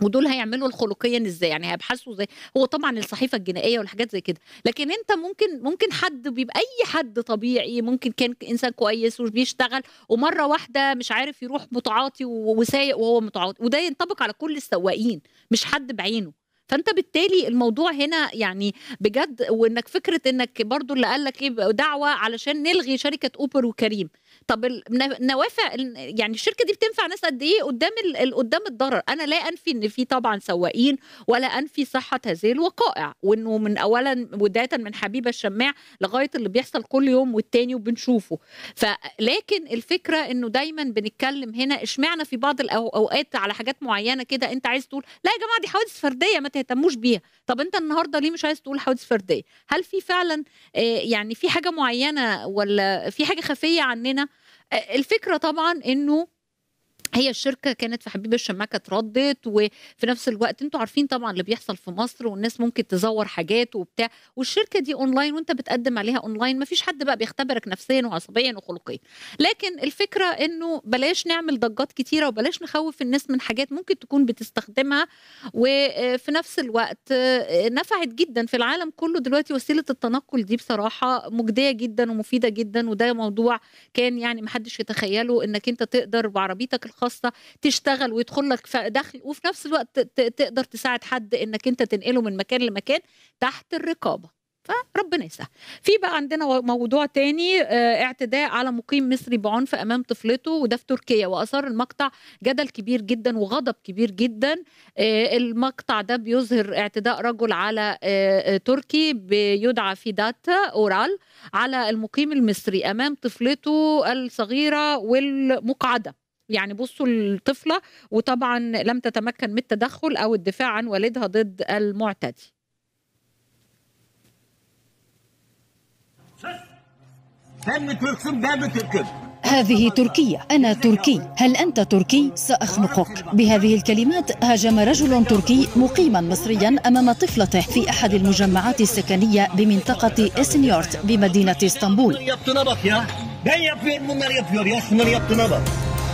ودول هيعملوا الخلقيا ازاي يعني هيبحثوا ازاي هو طبعا الصحيفه الجنائيه والحاجات زي كده لكن انت ممكن ممكن حد بيبقى اي حد طبيعي ممكن كان انسان كويس وبيشتغل ومره واحده مش عارف يروح متعاطي وسايق وهو متعاطي وده ينطبق على كل السواقين مش حد بعينه فانت بالتالي الموضوع هنا يعني بجد وانك فكره انك برضو اللي قال لك ايه دعوه علشان نلغي شركه اوبر وكريم طب النوافع يعني الشركه دي بتنفع ناس قد ايه قدام قدام الضرر انا لا انفي ان في طبعا سواقين ولا انفي صحه هذه الوقائع وانه من اولا بدايه من حبيبه الشماع لغايه اللي بيحصل كل يوم والتاني وبنشوفه فلكن الفكره انه دايما بنتكلم هنا اشمعنى في بعض الاوقات على حاجات معينه كده انت عايز تقول لا يا جماعه دي حوادث فرديه ما تهتموش بيها طب انت النهارده ليه مش عايز تقول حوادث فرديه هل في فعلا آه، يعني في حاجه معينه ولا في حاجه خفيه عننا آه، الفكره طبعا انه هي الشركة كانت في حبيب الشماكة اتردت وفي نفس الوقت انتوا عارفين طبعا اللي بيحصل في مصر والناس ممكن تزور حاجات وبتاع والشركة دي اونلاين وانت بتقدم عليها اونلاين مفيش حد بقى بيختبرك نفسيا وعصبيا وخلقيا لكن الفكرة انه بلاش نعمل ضجات كتيرة وبلاش نخوف الناس من حاجات ممكن تكون بتستخدمها وفي نفس الوقت نفعت جدا في العالم كله دلوقتي وسيلة التنقل دي بصراحة مجدية جدا ومفيدة جدا وده موضوع كان يعني محدش يتخيله انك انت تقدر بعربيتك الخاصه تشتغل ويدخل لك دخل وفي نفس الوقت تقدر تساعد حد انك انت تنقله من مكان لمكان تحت الرقابه فربنا يسهل في بقى عندنا موضوع تاني آه، اعتداء على مقيم مصري بعنف امام طفلته وده في تركيا واثار المقطع جدل كبير جدا وغضب كبير جدا آه، المقطع ده بيظهر اعتداء رجل على آه، تركي بيدعى في داتا اورال على المقيم المصري امام طفلته الصغيره والمقعده يعني بصوا الطفله وطبعا لم تتمكن من التدخل او الدفاع عن والدها ضد المعتدي هذه تركيا أنا تركي هل أنت تركي؟ سأخنقك بهذه الكلمات هاجم رجل تركي مقيما مصريا أمام طفلته في أحد المجمعات السكنية بمنطقة إسنيورت بمدينة اسطنبول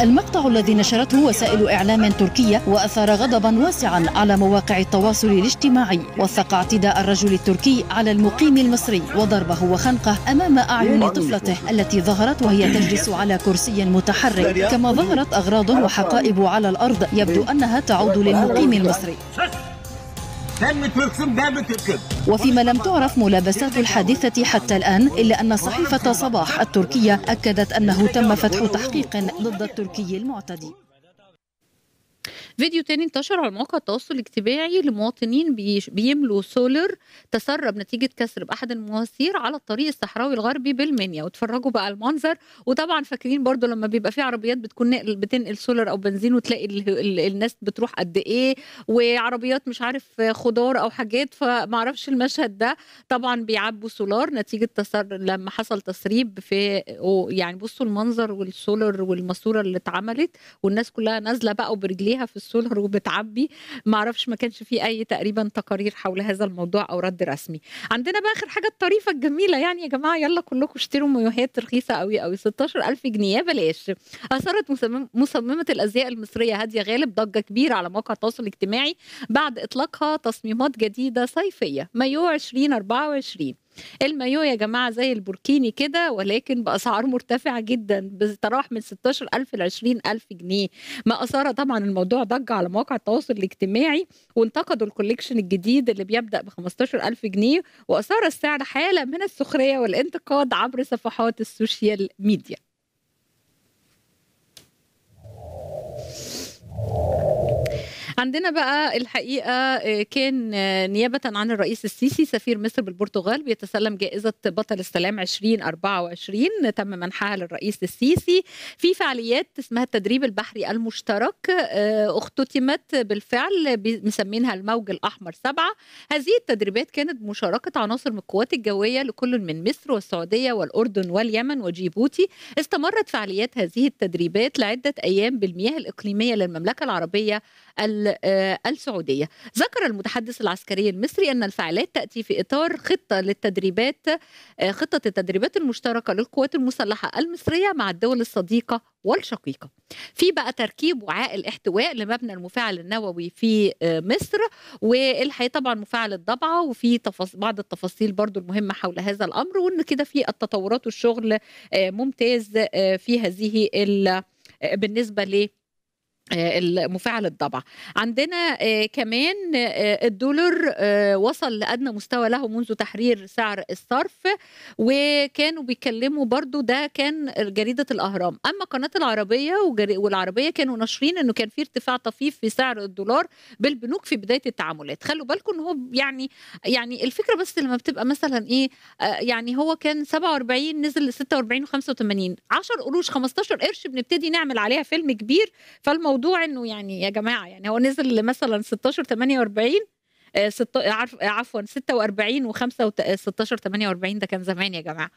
المقطع الذي نشرته وسائل إعلام تركية وأثار غضبا واسعا على مواقع التواصل الاجتماعي وثق اعتداء الرجل التركي على المقيم المصري وضربه وخنقه أمام أعين طفلته التي ظهرت وهي تجلس على كرسي متحرك كما ظهرت أغراض وحقائب على الأرض يبدو أنها تعود للمقيم المصري وفيما لم تعرف ملابسات الحادثة حتى الآن إلا أن صحيفة صباح التركية أكدت أنه تم فتح تحقيق ضد التركي المعتدي فيديو تاني انتشر على مواقع التواصل الاجتماعي لمواطنين بيملوا سولر تسرب نتيجه كسر باحد المواسير على الطريق الصحراوي الغربي بالمنيا واتفرجوا بقى المنظر وطبعا فاكرين برضو لما بيبقى في عربيات بتكون نقل بتنقل سولر او بنزين وتلاقي الناس بتروح قد ايه وعربيات مش عارف خضار او حاجات فمعرفش المشهد ده طبعا بيعبوا سولار نتيجه تسر لما حصل تسريب في يعني بصوا المنظر والسولر والماسوره اللي اتعملت والناس كلها نازله بقى وبرجليها في السولر وبتعبي معرفش ما كانش في اي تقريبا تقارير حول هذا الموضوع او رد رسمي عندنا بقى اخر حاجه الطريفه الجميله يعني يا جماعه يلا كلكم اشتروا ميوهات رخيصه قوي قوي 16000 جنيه بلاش اثارت مصممه الازياء المصريه هاديه غالب ضجه كبيره على مواقع التواصل الاجتماعي بعد اطلاقها تصميمات جديده صيفيه مايو 2024 المايو يا جماعه زي البوركيني كده ولكن باسعار مرتفعه جدا بتراوح من 16000 ل 20000 جنيه ما اثار طبعا الموضوع ضجه على مواقع التواصل الاجتماعي وانتقدوا الكوليكشن الجديد اللي بيبدا ب 15000 جنيه واثار السعر حاله من السخريه والانتقاد عبر صفحات السوشيال ميديا عندنا بقى الحقيقه آه، كان آه، نيابه عن الرئيس السيسي سفير مصر بالبرتغال بيتسلم جائزه بطل السلام 2024 تم منحها للرئيس السيسي في فعاليات اسمها التدريب البحري المشترك آه، اختتمت بالفعل مسمينها الموج الاحمر سبعه هذه التدريبات كانت مشاركه عناصر من القوات الجويه لكل من مصر والسعوديه والاردن واليمن وجيبوتي استمرت فعاليات هذه التدريبات لعده ايام بالمياه الاقليميه للمملكه العربيه آه، السعودية ذكر المتحدث العسكري المصري أن الفعاليات تأتي في إطار خطة للتدريبات آه، خطة التدريبات المشتركة للقوات المسلحة المصرية مع الدول الصديقة والشقيقة في بقى تركيب وعاء الاحتواء لمبنى المفاعل النووي في آه، مصر والحقيقة طبعا مفاعل الضبعة وفي بعض التفاصيل برضو المهمة حول هذا الأمر وأن كده في التطورات والشغل ممتاز في هذه بالنسبة ل آه، المفاعل الضبع عندنا آه، كمان آه، الدولار وصل لأدنى مستوى له منذ تحرير سعر الصرف وكانوا بيتكلموا برضو ده كان جريدة الأهرام أما قناة العربية والعربية كانوا ناشرين أنه كان في ارتفاع طفيف في سعر الدولار بالبنوك في بداية التعاملات خلوا بالكم هو يعني يعني الفكرة بس لما بتبقى مثلا إيه يعني هو كان 47 نزل ل 46 و 85 10 قروش 15 قرش بنبتدي نعمل عليها فيلم كبير فالموضوع موضوع انه يعني يا جماعه يعني هو نزل مثلا 16 48 آه، ست... آه، عارف... آه، عفوا 46 و5 16 48 ده كان زمان يا جماعه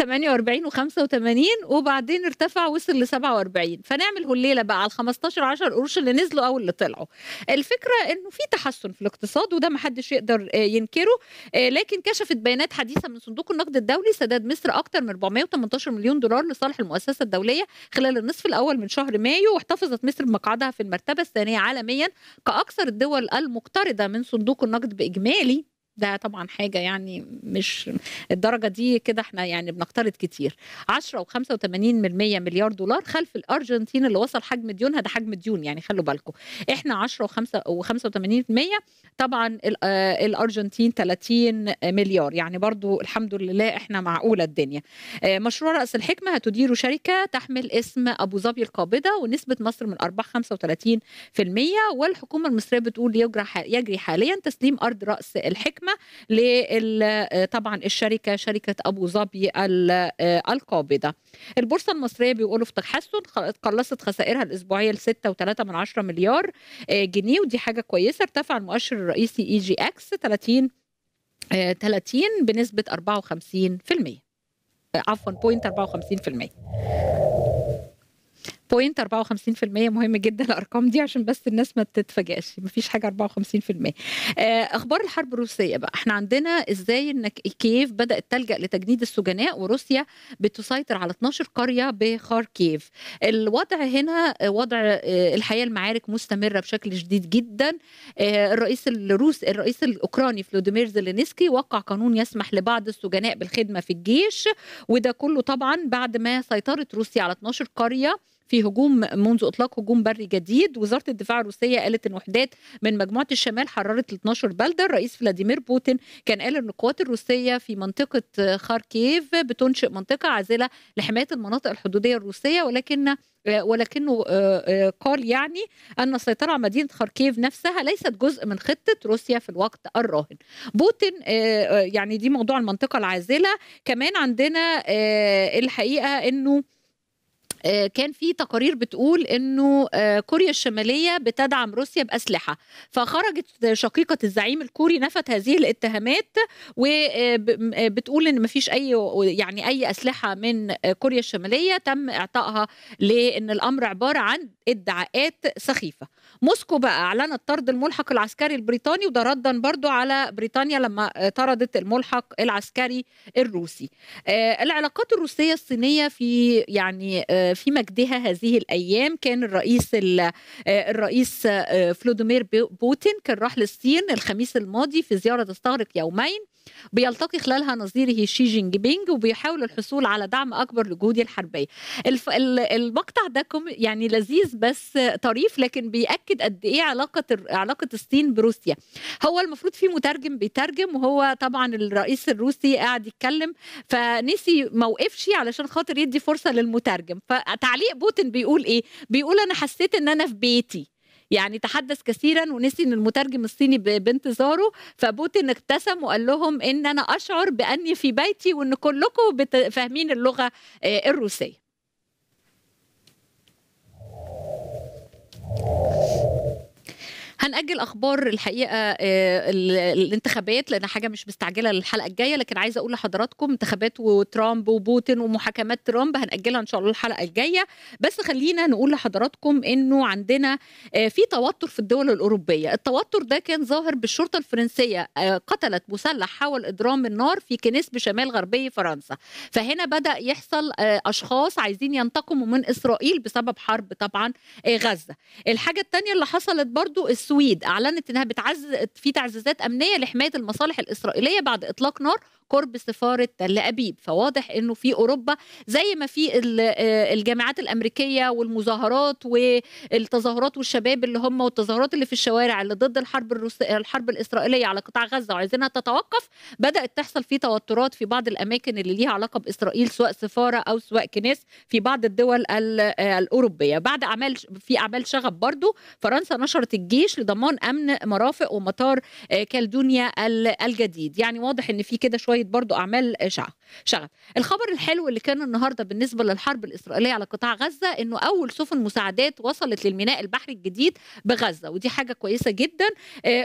48 و85 وبعدين ارتفع وصل ل 47 فنعمل الليله بقى على ال 15 10 قروش اللي نزلوا او اللي طلعوا الفكره انه في تحسن في الاقتصاد وده ما حدش يقدر ينكره لكن كشفت بيانات حديثه من صندوق النقد الدولي سداد مصر اكثر من 418 مليون دولار لصالح المؤسسه الدوليه خلال النصف الاول من شهر مايو واحتفظت مصر بمقعدها في المرتبه الثانيه عالميا كاكثر الدول المقترضه من صندوق النقد نقد باجمالي ده طبعا حاجه يعني مش الدرجه دي كده احنا يعني بنقترض كتير 10 و85% مليار دولار خلف الارجنتين اللي وصل حجم ديونها ده حجم ديون يعني خلوا بالكم احنا 10 و85% طبعا آه، الارجنتين 30 مليار يعني برضو الحمد لله احنا معقوله الدنيا آه، مشروع راس الحكمه هتديره شركه تحمل اسم ابو ظبي القابضه ونسبه مصر من ارباح 35% والحكومه المصريه بتقول يجري حاليا تسليم ارض راس الحكمه اللحمه آه، طبعا الشركه شركه ابو ظبي آه، القابضه البورصه المصريه بيقولوا في تحسن قلصت خسائرها الاسبوعيه ل 6.3 مليار آه، جنيه ودي حاجه كويسه ارتفع المؤشر الرئيسي اي جي اكس 30 30 بنسبه 54% عفوا بوينت 54% 0.54% مهم جدا الارقام دي عشان بس الناس ما تتفاجئش مفيش حاجه 54% آه، اخبار الحرب الروسيه بقى احنا عندنا ازاي انك كييف بدات تلجا لتجنيد السجناء وروسيا بتسيطر على 12 قريه بخاركيف الوضع هنا آه، وضع آه، الحقيقه المعارك مستمره بشكل شديد جدا الرئيس الروس الرئيس الاوكراني فلوديمير زيلينسكي وقع قانون يسمح لبعض السجناء بالخدمه في الجيش وده كله طبعا بعد ما سيطرت روسيا على 12 قريه في هجوم منذ اطلاق هجوم بري جديد وزاره الدفاع الروسيه قالت ان وحدات من مجموعه الشمال حررت 12 بلده الرئيس فلاديمير بوتين كان قال ان القوات الروسيه في منطقه خاركيف بتنشئ منطقه عازله لحمايه المناطق الحدوديه الروسيه ولكن ولكنه قال يعني ان السيطره على مدينه خاركيف نفسها ليست جزء من خطه روسيا في الوقت الراهن. بوتين يعني دي موضوع المنطقه العازله، كمان عندنا الحقيقه انه آه، كان في تقارير بتقول انه آه، كوريا الشماليه بتدعم روسيا باسلحه فخرجت شقيقه الزعيم الكوري نفت هذه الاتهامات وبتقول آه، ان مفيش اي يعني اي اسلحه من كوريا الشماليه تم اعطائها لان الامر عباره عن ادعاءات سخيفه موسكو بقى أعلنت طرد الملحق العسكري البريطاني وده ردا برضو على بريطانيا لما طردت الملحق العسكري الروسي آه، العلاقات الروسية الصينية في يعني آه، في مجدها هذه الأيام كان الرئيس آه، الرئيس فلوديمير بوتين كان راح للصين الخميس الماضي في زيارة تستغرق يومين بيلتقي خلالها نظيره شي جينج بينج وبيحاول الحصول على دعم اكبر لجهوده الحربيه الف... المقطع ده كم يعني لذيذ بس طريف لكن بياكد قد ايه علاقه علاقه الصين بروسيا هو المفروض في مترجم بيترجم وهو طبعا الرئيس الروسي قاعد يتكلم فنسي موقفش علشان خاطر يدي فرصه للمترجم فتعليق بوتين بيقول ايه بيقول انا حسيت ان انا في بيتي يعني تحدث كثيرا ونسي ان المترجم الصيني بانتظاره فبوتين ابتسم وقال لهم ان انا اشعر باني في بيتي وان كلكم فاهمين اللغه آه، الروسيه هنأجل اخبار الحقيقه آه، الانتخابات لان حاجه مش مستعجله للحلقه الجايه لكن عايزه اقول لحضراتكم انتخابات وترامب وبوتين ومحاكمات ترامب هنأجلها ان شاء الله الحلقه الجايه بس خلينا نقول لحضراتكم انه عندنا آه، في توتر في الدول الاوروبيه التوتر ده كان ظاهر بالشرطه الفرنسيه آه، قتلت مسلح حاول اضرام النار في كنيس بشمال غربي فرنسا فهنا بدا يحصل اشخاص عايزين ينتقموا من اسرائيل بسبب حرب طبعا غزه الحاجه الثانيه اللي حصلت برضو السو السويد أعلنت أنها بتعزز في تعزيزات أمنية لحماية المصالح الإسرائيلية بعد إطلاق نار قرب سفاره تل ابيب فواضح انه في اوروبا زي ما في آه، الجامعات الامريكيه والمظاهرات والتظاهرات والشباب اللي هم والتظاهرات اللي في الشوارع اللي ضد الحرب الروس... الحرب الاسرائيليه على قطاع غزه وعايزينها تتوقف بدات تحصل في توترات في بعض الاماكن اللي ليها علاقه باسرائيل سواء سفاره او سواء كنيس في بعض الدول آه، الاوروبيه بعد اعمال في اعمال شغب برضو فرنسا نشرت الجيش لضمان امن مرافق ومطار آه، كالدونيا الجديد يعني واضح ان في كده شويه شويه برضو اعمال شغب الخبر الحلو اللي كان النهارده بالنسبه للحرب الاسرائيليه على قطاع غزه انه اول سفن مساعدات وصلت للميناء البحري الجديد بغزه ودي حاجه كويسه جدا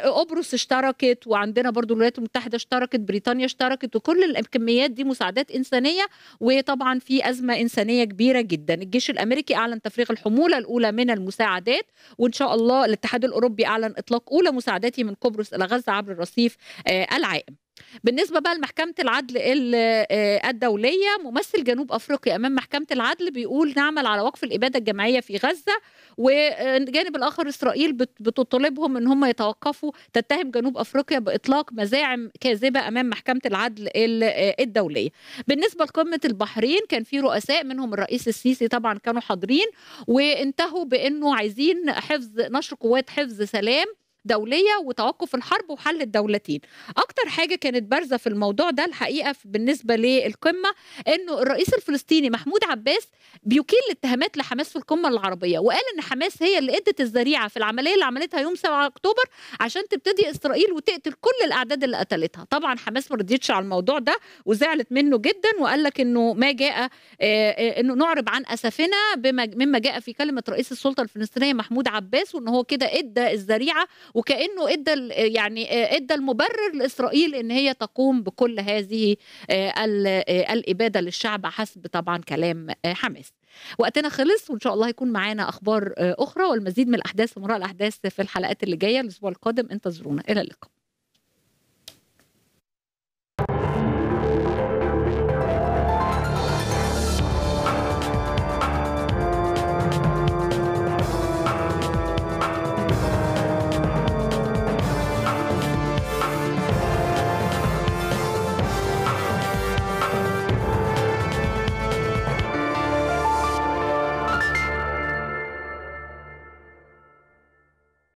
قبرص آه، اشتركت وعندنا برضو الولايات المتحده اشتركت بريطانيا اشتركت وكل الكميات دي مساعدات انسانيه وطبعا في ازمه انسانيه كبيره جدا الجيش الامريكي اعلن تفريغ الحموله الاولى من المساعدات وان شاء الله الاتحاد الاوروبي اعلن اطلاق اولى مساعداته من قبرص الى غزه عبر الرصيف آه، العائم بالنسبة بقى لمحكمة العدل آه، الدولية ممثل جنوب أفريقيا أمام محكمة العدل بيقول نعمل على وقف الإبادة الجماعية في غزة وجانب الآخر إسرائيل بتطلبهم إن هم يتوقفوا تتهم جنوب أفريقيا بإطلاق مزاعم كاذبة أمام محكمة العدل آه، الدولية بالنسبة لقمة البحرين كان في رؤساء منهم الرئيس السيسي طبعا كانوا حاضرين وانتهوا بأنه عايزين حفظ نشر قوات حفظ سلام دوليه وتوقف الحرب وحل الدولتين اكتر حاجه كانت بارزه في الموضوع ده الحقيقه بالنسبه للقمه انه الرئيس الفلسطيني محمود عباس بيكيل الاتهامات لحماس في القمه العربيه وقال ان حماس هي اللي ادت الذريعه في العمليه اللي عملتها يوم 7 اكتوبر عشان تبتدي اسرائيل وتقتل كل الاعداد اللي قتلتها طبعا حماس ما رضيتش على الموضوع ده وزعلت منه جدا وقال لك انه ما جاء آه، آه، انه نعرب عن اسفنا بما مما جاء في كلمه رئيس السلطه الفلسطينيه محمود عباس وان هو كده ادى الذريعه وكانه ادى يعني آه، ادى المبرر لاسرائيل ان هي تقوم بكل هذه آه، آه، الاباده للشعب حسب طبعا كلام حماس وقتنا خلص وان شاء الله يكون معانا اخبار اخرى والمزيد من الاحداث ومراء الاحداث في الحلقات اللي جايه الاسبوع القادم انتظرونا الى اللقاء